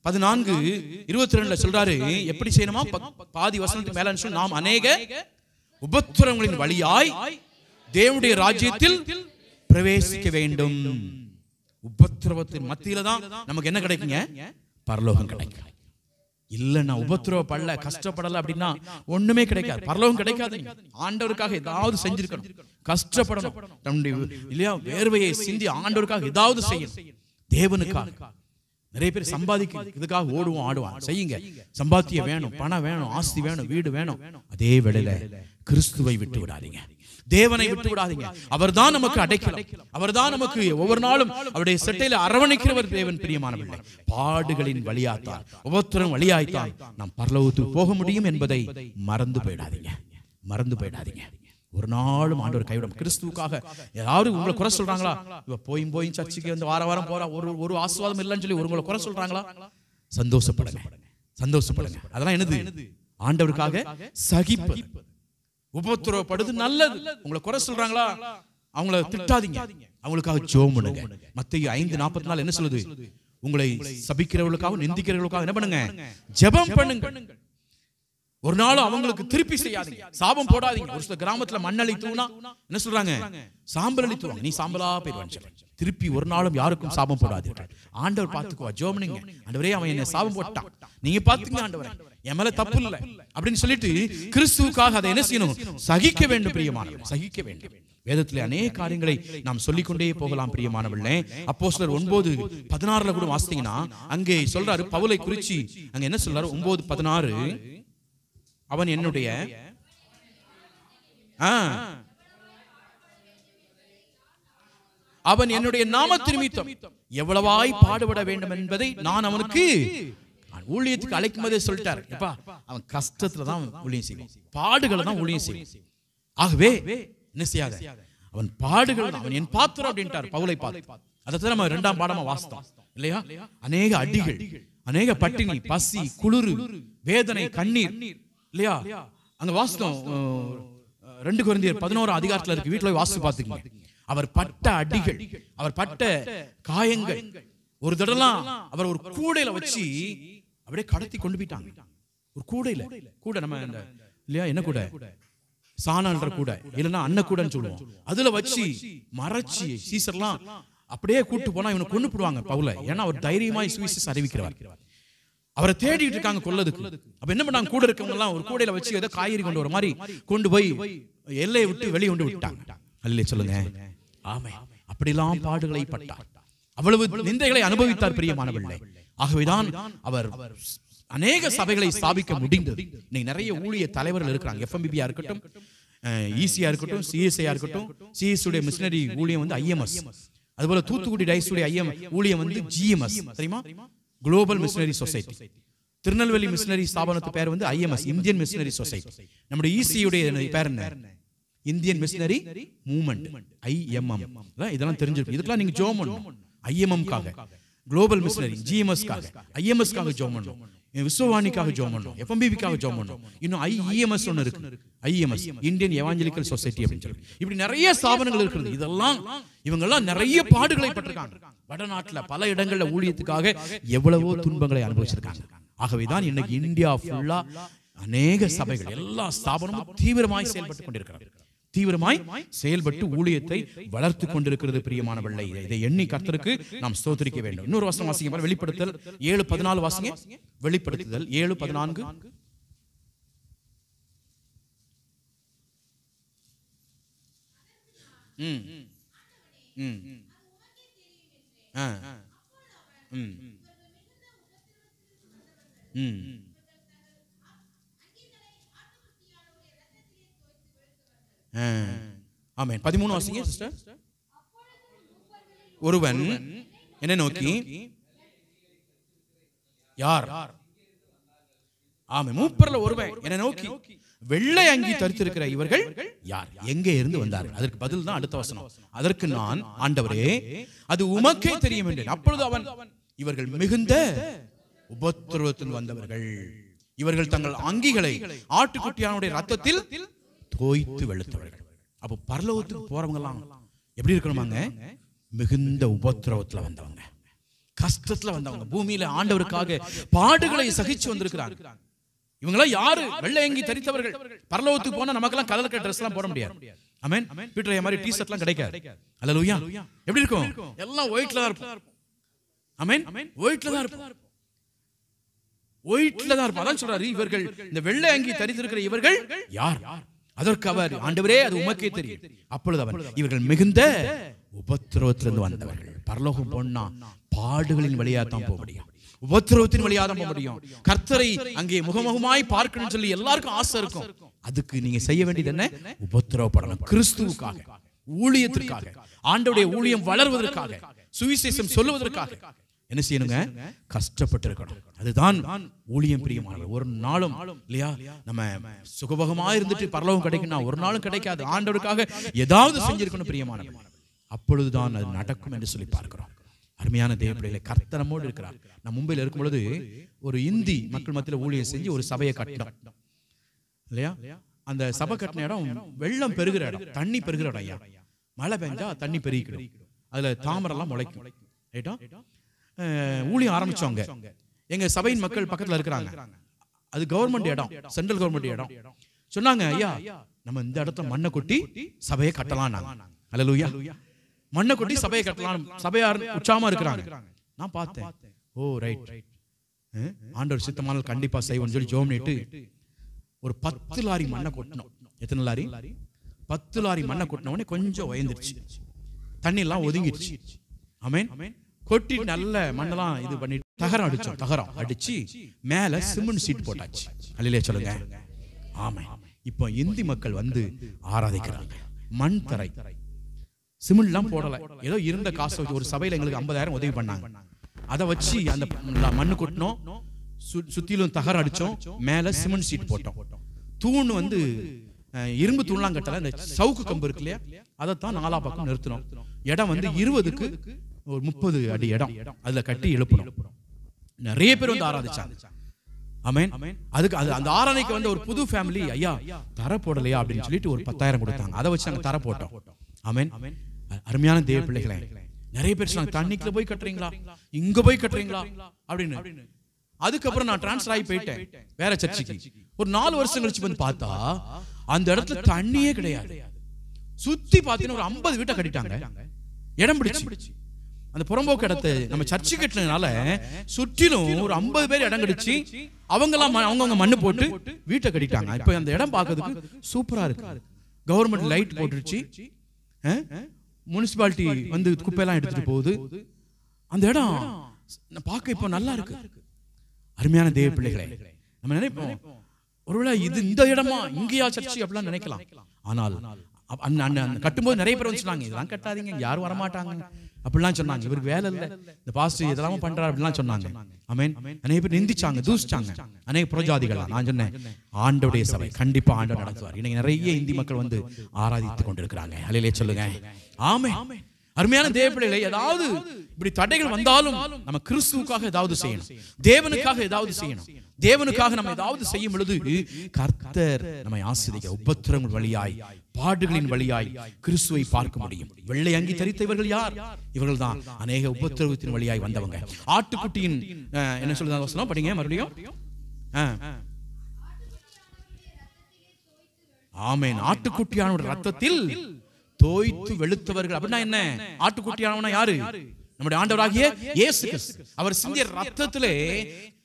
பதினான்கு இருபத்தி ரெண்டுல சொல்றாரு எப்படி செய்யணுமா பாதி வசனத்துக்கு மேலே நாம் அநேக உபத்திரங்களின் வழியாய் தேவனுடைய ராஜ்யத்தில் பிரவேசிக்க வேண்டும் உபத்திரவத்தின் மத்தியில தான் நமக்கு என்ன கிடைக்குங்க பரலோகம் கிடைக்கும் இல்ல நான் உபத்திரவப்படல கஷ்டப்படல அப்படின்னா ஒண்ணுமே கிடைக்காது பரலோகம் கிடைக்காது ஆண்டவருக்காக ஏதாவது செஞ்சிருக்கணும் கஷ்டப்படணும் நம்முடைய இல்லையா வேர்வையை சிந்தி ஆண்டவருக்காக ஏதாவது செய்யணும் தேவனுக்காக நிறைய பேர் சம்பாதிக்க இதுக்காக ஓடுவோம் ஆடுவோம் செய்யுங்க சம்பாத்தியம் வேணும் பணம் வேணும் ஆஸ்தி வேணும் வீடு வேணும் அதே வேளையில கிறிஸ்துவை விட்டு விடாதீங்க தேவனை விட்டு விடாதீங்க அவர் தான் நமக்கு அடைக்கலாம் அவர் தான் நமக்கு ஒவ்வொரு நாளும் அவருடைய சட்டையில அரவணைக்கிறவர் தேவன் பிரியமானவில்லை பாடுகளின் வழியாத்தான் ஒவ்வொருத்தரும் வழியாய்த்தான் நாம் பரலோகத்துக்கு போக முடியும் என்பதை மறந்து போயிடாதீங்க மறந்து போயிடாதீங்க ஒரு நாளும் ஆண்டவர் கைவிடும் கிறிஸ்துவுக்காக யாரும் உங்களை குறை சொல்றாங்களா இவ போயும் போய் சர்ச்சுக்கு வந்து வார வாரம் போறா ஒரு ஒரு ஆசுவாதம் இல்லைன்னு சொல்லி உங்களை குறை சொல்றாங்களா சந்தோஷப்படுங்க சந்தோஷப்படுங்க அதெல்லாம் என்னது ஆண்டவருக்காக சகிப்பு உபத்திரவப்படுது நல்லது உங்களை குறை சொல்றாங்களா அவங்கள திட்டாதீங்க அவங்களுக்காக ஜோம் பண்ணுங்க மத்திய ஐந்து நாற்பத்தி நாலு என்ன சொல்லுது உங்களை சபிக்கிறவர்களுக்காக நிந்திக்கிறவர்களுக்காக என்ன பண்ணுங்க ஜெபம் பண்ணுங்க ஒரு நாளும் அவங்களுக்கு திருப்பி செய்யாதீங்க சாபம் போடாதீங்க ஒரு சில கிராமத்துல மண் மண்ணளித்துனா என்ன சொல்றாங்க சாம்பல் அழித்துவாங்க நீ சாம்பலா போயிடுவான் திருப்பி ஒரு நாளும் யாருக்கும் சாபம் போடாதீர்கள் ஆண்டவர் பார்த்துக்குவா ஜோமனிங்க ஆண்டவரே அவன் என்ன சாபம் போட்டான் நீங்க பாத்துக்கங்க ஆண்டவரே என் மேல தப்பு இல்லை அப்படின்னு சொல்லிட்டு கிறிஸ்துவுக்காக அதை என்ன செய்யணும் சகிக்க வேண்டும் பிரியமானவர் சகிக்க வேண்டும் வேதத்தில் அநேக காரியங்களை நாம் சொல்லிக்கொண்டே போகலாம் பிரியமானவில்லை அப்போ சிலர் ஒன்பது பதினாறுல கூட வாசித்தீங்கன்னா அங்கே சொல்றாரு பவுலை குறிச்சி அங்க என்ன சொல்றாரு ஒன்பது பதினாறு அவன் என்னுடைய அவன் என்னுடைய நாம திருமித்தம் எவ்வளவாய் பாடுபட வேண்டும் என்பதை நான் அவனுக்கு அவன் ஊழியத்துக்கு அழைக்கும் போதே சொல்லிட்டாரு எப்பா அவன் கஷ்டத்துல தான் ஊழியம் செய்வான் பாடுகளை தான் ஊழியம் செய்வான் ஆகவே என்ன செய்யாத அவன் பாடுகள் அவன் என் பாத்திரம் அப்படின்ட்டார் பவுலை பாத்து அதை நம்ம ரெண்டாம் பாடமா வாசித்தோம் இல்லையா அநேக அடிகள் அநேக பட்டினி பசி குளிர் வேதனை கண்ணீர் இல்லையா அங்க வாசித்தோம் ரெண்டு குழந்தையர் பதினோரா அதிகாரத்துல இருக்கு வீட்டுல போய் வாசித்து பார்த்துக்கங்க அவர் பட்ட அடிகள் அவர் பட்ட காயங்கள் ஒரு தடலாம் அவர் ஒரு கூடையில வச்சு அப்படியே கடத்தி கொண்டு போயிட்டாங்க ஒரு இல்ல கூட நம்ம இந்த இல்லையா என்ன கூட சாணான்ற கூட இல்லைன்னா அன்ன கூடன்னு சொல்லுவோம் அதுல வச்சு மறைச்சி சீசர்லாம் அப்படியே கூட்டு போனா இவனை கொண்டு போடுவாங்க பவுல ஏன்னா அவர் தைரியமாய் சுவிசஸ் அவரை தேடிட்டு இருக்காங்க கொள்ளதுக்கு அப்ப என்ன பண்ணாங்க கூட இருக்கவங்க எல்லாம் ஒரு கூடையில வச்சு ஏதோ காய்கறி கொண்டு வர மாதிரி கொண்டு போய் எல்லையை விட்டு வெளியே கொண்டு விட்டாங்க அல்ல சொல்லுங்க ஆமை அப்படிலாம் பாடுகளை பட்டா அவ்வளவு நிந்தைகளை அனுபவித்தார் மாணவர்களே ஆகவேதான் அவர் அநேக சபைகளை ஸ்தாபிக்க முடிந்தது இன்னைக்கு நிறைய ஊழிய தலைவர்கள் இருக்கிறாங்க எஃப்எம்பிபியா இருக்கட்டும் இசியா இருக்கட்டும் சிஎஸ்ஐயா இருக்கட்டும் உடைய மிஷினரி ஊழியம் வந்து ஐஎம்எஸ் அதுபோல தூத்துக்குடி உடைய ஐஎம் ஊழியம் வந்து ஜிஎம்எஸ் தெரியுமா global missionary society Tirunelveli missionary ஸ்தாபனத்து பேர் வந்து ஐஎம்எஸ் இந்தியன் மிஷினரி சொசைட்டி நம்முடைய ஈசியுடைய பேர் என்ன இந்தியன் மிஷினரி மூமெண்ட் ஐஎம்எம் இதெல்லாம் தெரிஞ்சிருக்கும் இதுக்கெல்லாம் நீங்க ஐஎம்எம் ஐஎம்எம்காக குளோபல் மிஷினரி ஜிஎம்எஸ்க்காக ஐஎம்எஸ்க்காக ஜோம் பண்ணும் விஸ்வவாணிக்காக ஜோம் பண்ணும் எஃப்எம்பிபிக்காக ஜோம் பண்ணும் இன்னும் ஐஇஎம்எஸ் ஒன்று இருக்கு ஐஎம்எஸ் இந்தியன் எவாஞ்சலிக்கல் சொசைட்டி அப்படின்னு சொல்லி இப்படி நிறைய ஸ்தாபனங்கள் இருக்கிறது இதெல்லாம் இவங்கெல்லாம் நிறைய பாடுகளை பட்டிருக்காங்க வடநாட்டில் பல இடங்களில் ஊழியத்துக்காக எவ்வளவோ துன்பங்களை அனுபவிச்சிருக்காங்க ஆகவே தான் இன்னைக்கு இந்தியா ஃபுல்லா அநேக சபைகள் எல்லா ஸ்தாபனமும் தீவிரமாய் செயல்பட்டு கொண்டிருக்கிறார்கள் தீவிரமாய் செயல்பட்டு ஊழியத்தை வளர்த்து கொண்டிருக்கிறது வெள்ளை இதை எண்ணி கர்த்தருக்கு நாம் சோதரிக்க வேண்டும் இன்னொரு வாசம் வாசிங்க வெளிப்படுத்தல் ஏழு பதினாலு வாசிங்க வெளிப்படுத்துதல் ஏழு பதினான்கு ம் ம் ம் ம் ம் பதிமூணு வாசிங்க சிஸ்டர் ஒருவன் என்ன நோக்கி யார் மூப்பர்ல ஒருவன் என்ன நோக்கி வெள்ளை அங்கி தரித்திருக்கிற இவர்கள் யார் எங்கே இருந்து வந்தார்கள் அதற்கு பதில் தான் அடுத்த வசனம் அதற்கு நான் ஆண்டவரே அது உமக்கே தெரியும் என்றேன் அப்பொழுது அவன் இவர்கள் மிகுந்த உபத்திரவத்தில் வந்தவர்கள் இவர்கள் தங்கள் அங்கிகளை ஆட்டுக்குட்டியானுடைய ரத்தத்தில் தோய்த்து வெளுத்தவர்கள் அப்போ பரலோகத்துக்கு போகிறவங்கலாம் எப்படி இருக்கணுமாங்க மிகுந்த உபத்திரவத்தில் வந்தவங்க கஷ்டத்தில் வந்தவங்க பூமியில ஆண்டவருக்காக பாடுகளை சகிச்சு வந்திருக்கிறார் இவங்கெல்லாம் யாரு வெள்ளை எங்கி தரித்தவர்கள் பரலோகத்துக்கு போனால் நமக்கெல்லாம் கலர் கட்ட ட்ரெஸ் எல்லாம் போட முடியாது அமேன் பீட்டர் மாதிரி டி ஷர்ட்லாம் கிடைக்காது அல்ல லூயா எப்படி இருக்கும் எல்லாம் ஒயிட்ல தான் இருக்கும் அமேன் ஒயிட்ல தான் இருக்கும் ஒயிட்ல தான் இருப்பான் அதான் சொல்றாரு இவர்கள் இந்த வெள்ளை அங்கி தரித்திருக்கிற இவர்கள் யார் யார் அதற்கு அவர் ஆண்டவரே அது உமக்கே தெரியும் அப்பொழுது அவர் இவர்கள் மிகுந்த உபத்திரவத்திலிருந்து வந்தவர்கள் பரலோகம் போனா பாடுகளின் வழியா தான் போக முடியும் உபத்திரவத்தின் வழியா தான் போக முடியும் கர்த்தரை அங்கே முகமுகமாய் பார்க்கணும்னு சொல்லி எல்லாருக்கும் ஆசை இருக்கும் அதுக்கு நீங்க செய்ய வேண்டியது என்ன உபத்திரவப்படணும் கிறிஸ்துவுக்காக ஊழியத்திற்காக ஆண்டவுடைய ஊழியம் வளர்வதற்காக சுவிசேஷம் சொல்லுவதற்காக என்ன செய்யணுங்க கஷ்டப்பட்டு இருக்கணும் அதுதான் ஊழியம் பிரியமானவர் ஒரு நாளும் இல்லையா நம்ம சுகபகமா இருந்துட்டு பரலோகம் கிடைக்கும்னா ஒரு நாளும் கிடைக்காது ஆண்டவருக்காக ஏதாவது செஞ்சிருக்கணும் பிரியமான அப்பொழுதுதான் அது நடக்கும் என்று சொல்லி பார்க்கிறோம் அருமையான தேவப்பிள்ளைகளை கர்த்தனமோடு இருக்கிறார் நான் மும்பையில் இருக்கும் பொழுது ஒரு இந்தி மக்கள் மத்தியில் ஊழியம் செஞ்சு ஒரு சபையை கட்டினோம் இல்லையா அந்த சபை கட்டின இடம் வெள்ளம் பெருகிற இடம் தண்ணி பெருகிற இடம் ஐயா மழை பெஞ்சா தண்ணி அதுல தாமரம் எல்லாம் முளைக்கும் ரைட்டா ஊழியம் ஆரம்பித்தவங்க எங்கள் சபையின் மக்கள் பக்கத்தில் இருக்கிறாங்க அது கவர்மெண்ட் இடம் சென்ட்ரல் கவர்மெண்ட் இடம் சொன்னாங்க ஐயா நம்ம இந்த இடத்த மண்ணை கொட்டி சபையை கட்டலாம் நாங்கள் அலலூயா மண்ணை கொட்டி சபையை கட்டலாம் சபையார் உற்சாகமாக இருக்கிறாங்க நான் பார்த்தேன் ஓ ரைட் ஆண்டவர் சித்தமான கண்டிப்பாக செய்வோம்னு சொல்லி ஜோம் ஒரு பத்து லாரி மண்ணை கொட்டணும் எத்தனை லாரி பத்து லாரி மண்ணை கொட்டின உடனே கொஞ்சம் உயர்ந்துருச்சு எல்லாம் ஒதுங்கிடுச்சு அமேன் கொட்டி நல்ல மண்ணெல்லாம் இது பண்ணிட்டு தகரம் அடிச்சோம் தகரம் அடிச்சு மேல சிமெண்ட் சீட் போட்டாச்சு அல்லையே சொல்லுங்க ஆமா இப்போ இந்தி மக்கள் வந்து ஆராதிக்கிறாங்க மண் தரை சிமெண்ட்லாம் போடல ஏதோ இருந்த காசு வச்சு ஒரு சபையில எங்களுக்கு ஐம்பதாயிரம் உதவி பண்ணாங்க அதை வச்சு அந்த மண்ணு கொட்டினோம் சுத்திலும் தகரம் அடிச்சோம் மேல சிமெண்ட் சீட் போட்டோம் தூண் வந்து இரும்பு தூண்லாம் கட்டல இந்த சவுக்கு கம்பு இருக்கு இல்லையா அதைத்தான் நாலா பக்கம் நிறுத்தினோம் இடம் வந்து இருபதுக்கு ஒரு முப்பது அடி இடம் அதுல கட்டி எழுப்பணும் நிறைய பேர் வந்து ஆராதிச்சாங்க அதுக்கு அது அந்த ஆராதனைக்கு வந்து ஒரு புது ஃபேமிலி ஐயா தர போடலையா அப்படின்னு சொல்லிட்டு ஒரு பத்தாயிரம் கொடுத்தாங்க அதை வச்சு நாங்க தர போட்டோம் அமேன் அருமையான தேவ பிள்ளைகளே நிறைய பேர் சொன்னாங்க தண்ணிக்குள்ள போய் கட்டுறீங்களா இங்க போய் கட்டுறீங்களா அப்படின்னு அதுக்கப்புறம் நான் டிரான்ஸ்ஃபர் ஆகி போயிட்டேன் வேற சர்ச்சுக்கு ஒரு நாலு வருஷம் கழிச்சு வந்து பார்த்தா அந்த இடத்துல தண்ணியே கிடையாது சுத்தி பார்த்தீங்கன்னா ஒரு ஐம்பது வீட்டை கட்டிட்டாங்க இடம் பிடிச்சு அந்த புறம்போக்கு இடத்தை நம்ம சர்ச்சு கட்டினால சுற்றிலும் ஒரு ஐம்பது பேர் இடம் கிடைச்சி அவங்களாம் அவங்கவுங்க மண்ணு போட்டு வீட்டை கட்டிட்டாங்க இப்போ அந்த இடம் பார்க்கறதுக்கு சூப்பராக இருக்கு கவர்மெண்ட் லைட் போட்டுருச்சு முனிசிபாலிட்டி வந்து குப்பையெல்லாம் எடுத்துட்டு போகுது அந்த இடம் பார்க்க இப்போ நல்லா இருக்கு அருமையான தேவ பிள்ளைகளே நம்ம நினைப்போம் ஒருவேளை இது இந்த இடமா இங்கேயா சர்ச்சு அப்படிலாம் நினைக்கலாம் ஆனால் கட்டும்போது நிறைய பேர் வந்து இதெல்லாம் கட்டாதீங்க யாரும் வரமாட்டாங்க அப்படிலாம் சொன்னாங்க இவருக்கு வேலை இல்லை இந்த பாஸ்டர் இதெல்லாம் பண்றாரு அப்படிலாம் சொன்னாங்க அமேன் அநேக பேர் நிந்திச்சாங்க தூசிச்சாங்க அநேக புரஜாதிகள் நான் சொன்னேன் ஆண்டோடைய சபை கண்டிப்பா ஆண்டவர் நடத்துவார் இன்னைக்கு நிறைய இந்தி மக்கள் வந்து ஆராதித்து கொண்டிருக்கிறாங்க அலையிலே சொல்லுங்க ஆமே அருமையான தேவப்பிள்ளைகளை ஏதாவது இப்படி தடைகள் வந்தாலும் நம்ம கிறிஸ்துவுக்காக ஏதாவது செய்யணும் தேவனுக்காக ஏதாவது செய்யணும் தேவனுக்காக நம்ம ஏதாவது செய்யும் பொழுது கர்த்தர் நம்மை ஆசிரியர் உபத்திரங்கள் வழியாய் பாடுகளின் வழியாய் கிறிஸ்துவை பார்க்க முடியும் வெள்ளை அங்கி தரித்த இவர்கள் யார் இவர்கள் தான் அநேக உபத்திரவத்தின் வழியாய் வந்தவங்க ஆட்டுக்குட்டியின் என்ன சொல்லுதான் வசனம் படிங்க மறுபடியும் ஆமேன் ஆட்டுக்குட்டியானோட ரத்தத்தில் தோய்த்து வெளுத்தவர்கள் அப்படின்னா என்ன ஆட்டுக்குட்டியானவனா யாரு நம்முடைய ஆண்டவராகிய இயேசு அவர் சிந்திய ரத்தத்திலே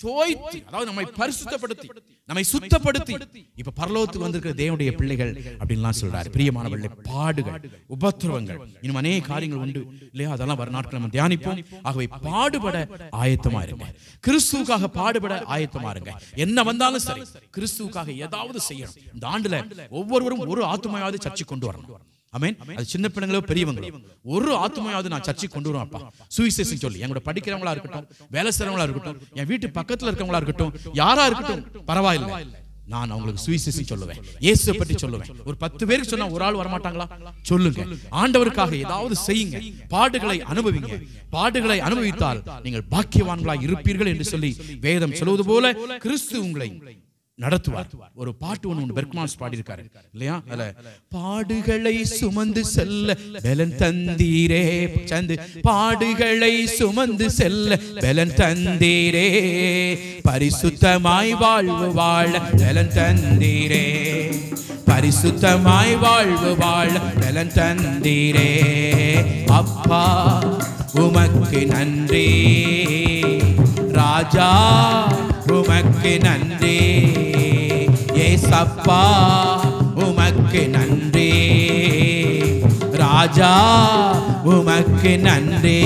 தோய்த்து அதாவது நம்மை பரிசுத்தப்படுத்தி நம்மை சுத்தப்படுத்தி இப்ப பரலோகத்துக்கு வந்திருக்கிற தேவனுடைய பிள்ளைகள் அப்படின்லாம் சொல்றாரு பிரியமானவர்களே பாடுகள் உபத்திரவங்கள் இன்னும் அநேக காரியங்கள் உண்டு இல்லையா அதெல்லாம் வர நாட்கள் நம்ம தியானிப்போம் ஆகவே பாடுபட ஆயத்தமா இருங்க கிறிஸ்துவுக்காக பாடுபட ஆயத்தமா இருங்க என்ன வந்தாலும் சரி கிறிஸ்துவுக்காக ஏதாவது செய்யணும் இந்த ஆண்டுல ஒவ்வொருவரும் ஒரு ஆத்மாவது சர்ச்சை கொண்டு வரணும் அமேன் அது சின்ன பிள்ளைங்களோ பெரியவங்களோ ஒரு ஆத்மாவது நான் சர்ச்சைக்கு கொண்டு வருவாப்பா சுவிசேஷன் சொல்லி எங்களோட படிக்கிறவங்களா இருக்கட்டும் வேலை செய்றவங்களா இருக்கட்டும் என் வீட்டு பக்கத்தில் இருக்கிறவங்களா இருக்கட்டும் யாரா இருக்கட்டும் பரவாயில்லை நான் அவங்களுக்கு சுவிசேஷம் சொல்லுவேன் இயேசுவை பற்றி சொல்லுவேன் ஒரு பத்து பேருக்கு சொன்னா ஒரு ஆள் வரமாட்டாங்களா சொல்லுங்க ஆண்டவருக்காக ஏதாவது செய்யுங்க பாடுகளை அனுபவிங்க பாடுகளை அனுபவித்தால் நீங்கள் பாக்கியவான்களாய் இருப்பீர்கள் என்று சொல்லி வேதம் சொல்வது போல கிறிஸ்து உங்களை நடத்துவார் ஒரு பாட்டு ஒன்று பெர்க்மான்ஸ் பாடி இருக்காரு இல்லையா அல்ல பாடுகளை சுமந்து செல்ல பெலன் தந்தீரே சந்து பாடுகளை சுமந்து செல்ல பெலன் தந்தீரே பரிசுத்தமாய் வாழ்வு வாழ பெலன் தந்தீரே பரிசுத்தமாய் வாழ்வு வாழ பெலன் தந்தீரே அப்பா உமக்கு நன்றி ராஜா உமக்கு நன்றி ஏசப்பா உமக்கு நன்றி ராஜா உமக்கு நன்றி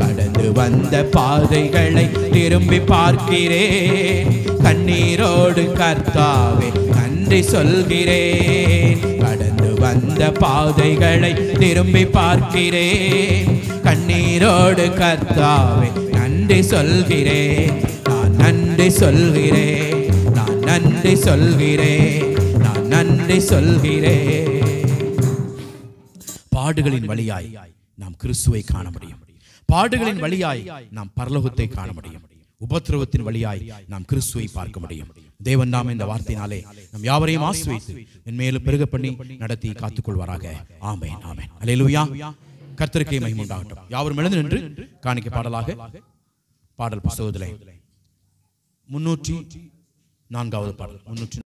கடந்து வந்த பாதைகளை திரும்பி பார்க்கிறே கண்ணீரோடு கர்த்தாவே நன்றி சொல்கிறேன் கடந்து வந்த பாதைகளை திரும்பி பார்க்கிறேன் கண்ணீரோடு கர்த்தாவே நன்றி சொல்கிறே நான் நன்றி சொல்கிறே நான் நன்றி சொல்கிறே நான் நன்றி சொல்கிறே பாடுகளின் வழியாய் நாம் கிறிஸ்துவை காண முடியும் பாடுகளின் வழியாய் நாம் பரலோகத்தை காண முடியும் உபத்திரவத்தின் வழியாய் நாம் கிறிஸ்துவை பார்க்க முடியும் தேவன் நாம் இந்த வார்த்தையினாலே நம் யாவரையும் ஆசிரியத்து என் மேலும் பெருக பண்ணி நடத்தி காத்துக்கொள்வாராக ஆமேன் ஆமேன் அலையலுயா கர்த்தருக்கே மகிமுண்டாகட்டும் யாவரும் எழுந்து நின்று காணிக்க பாடலாக பாடல் புஸ்தகத்தில் முன்னூற்றி நான்காவது பாடல் முன்னூற்றி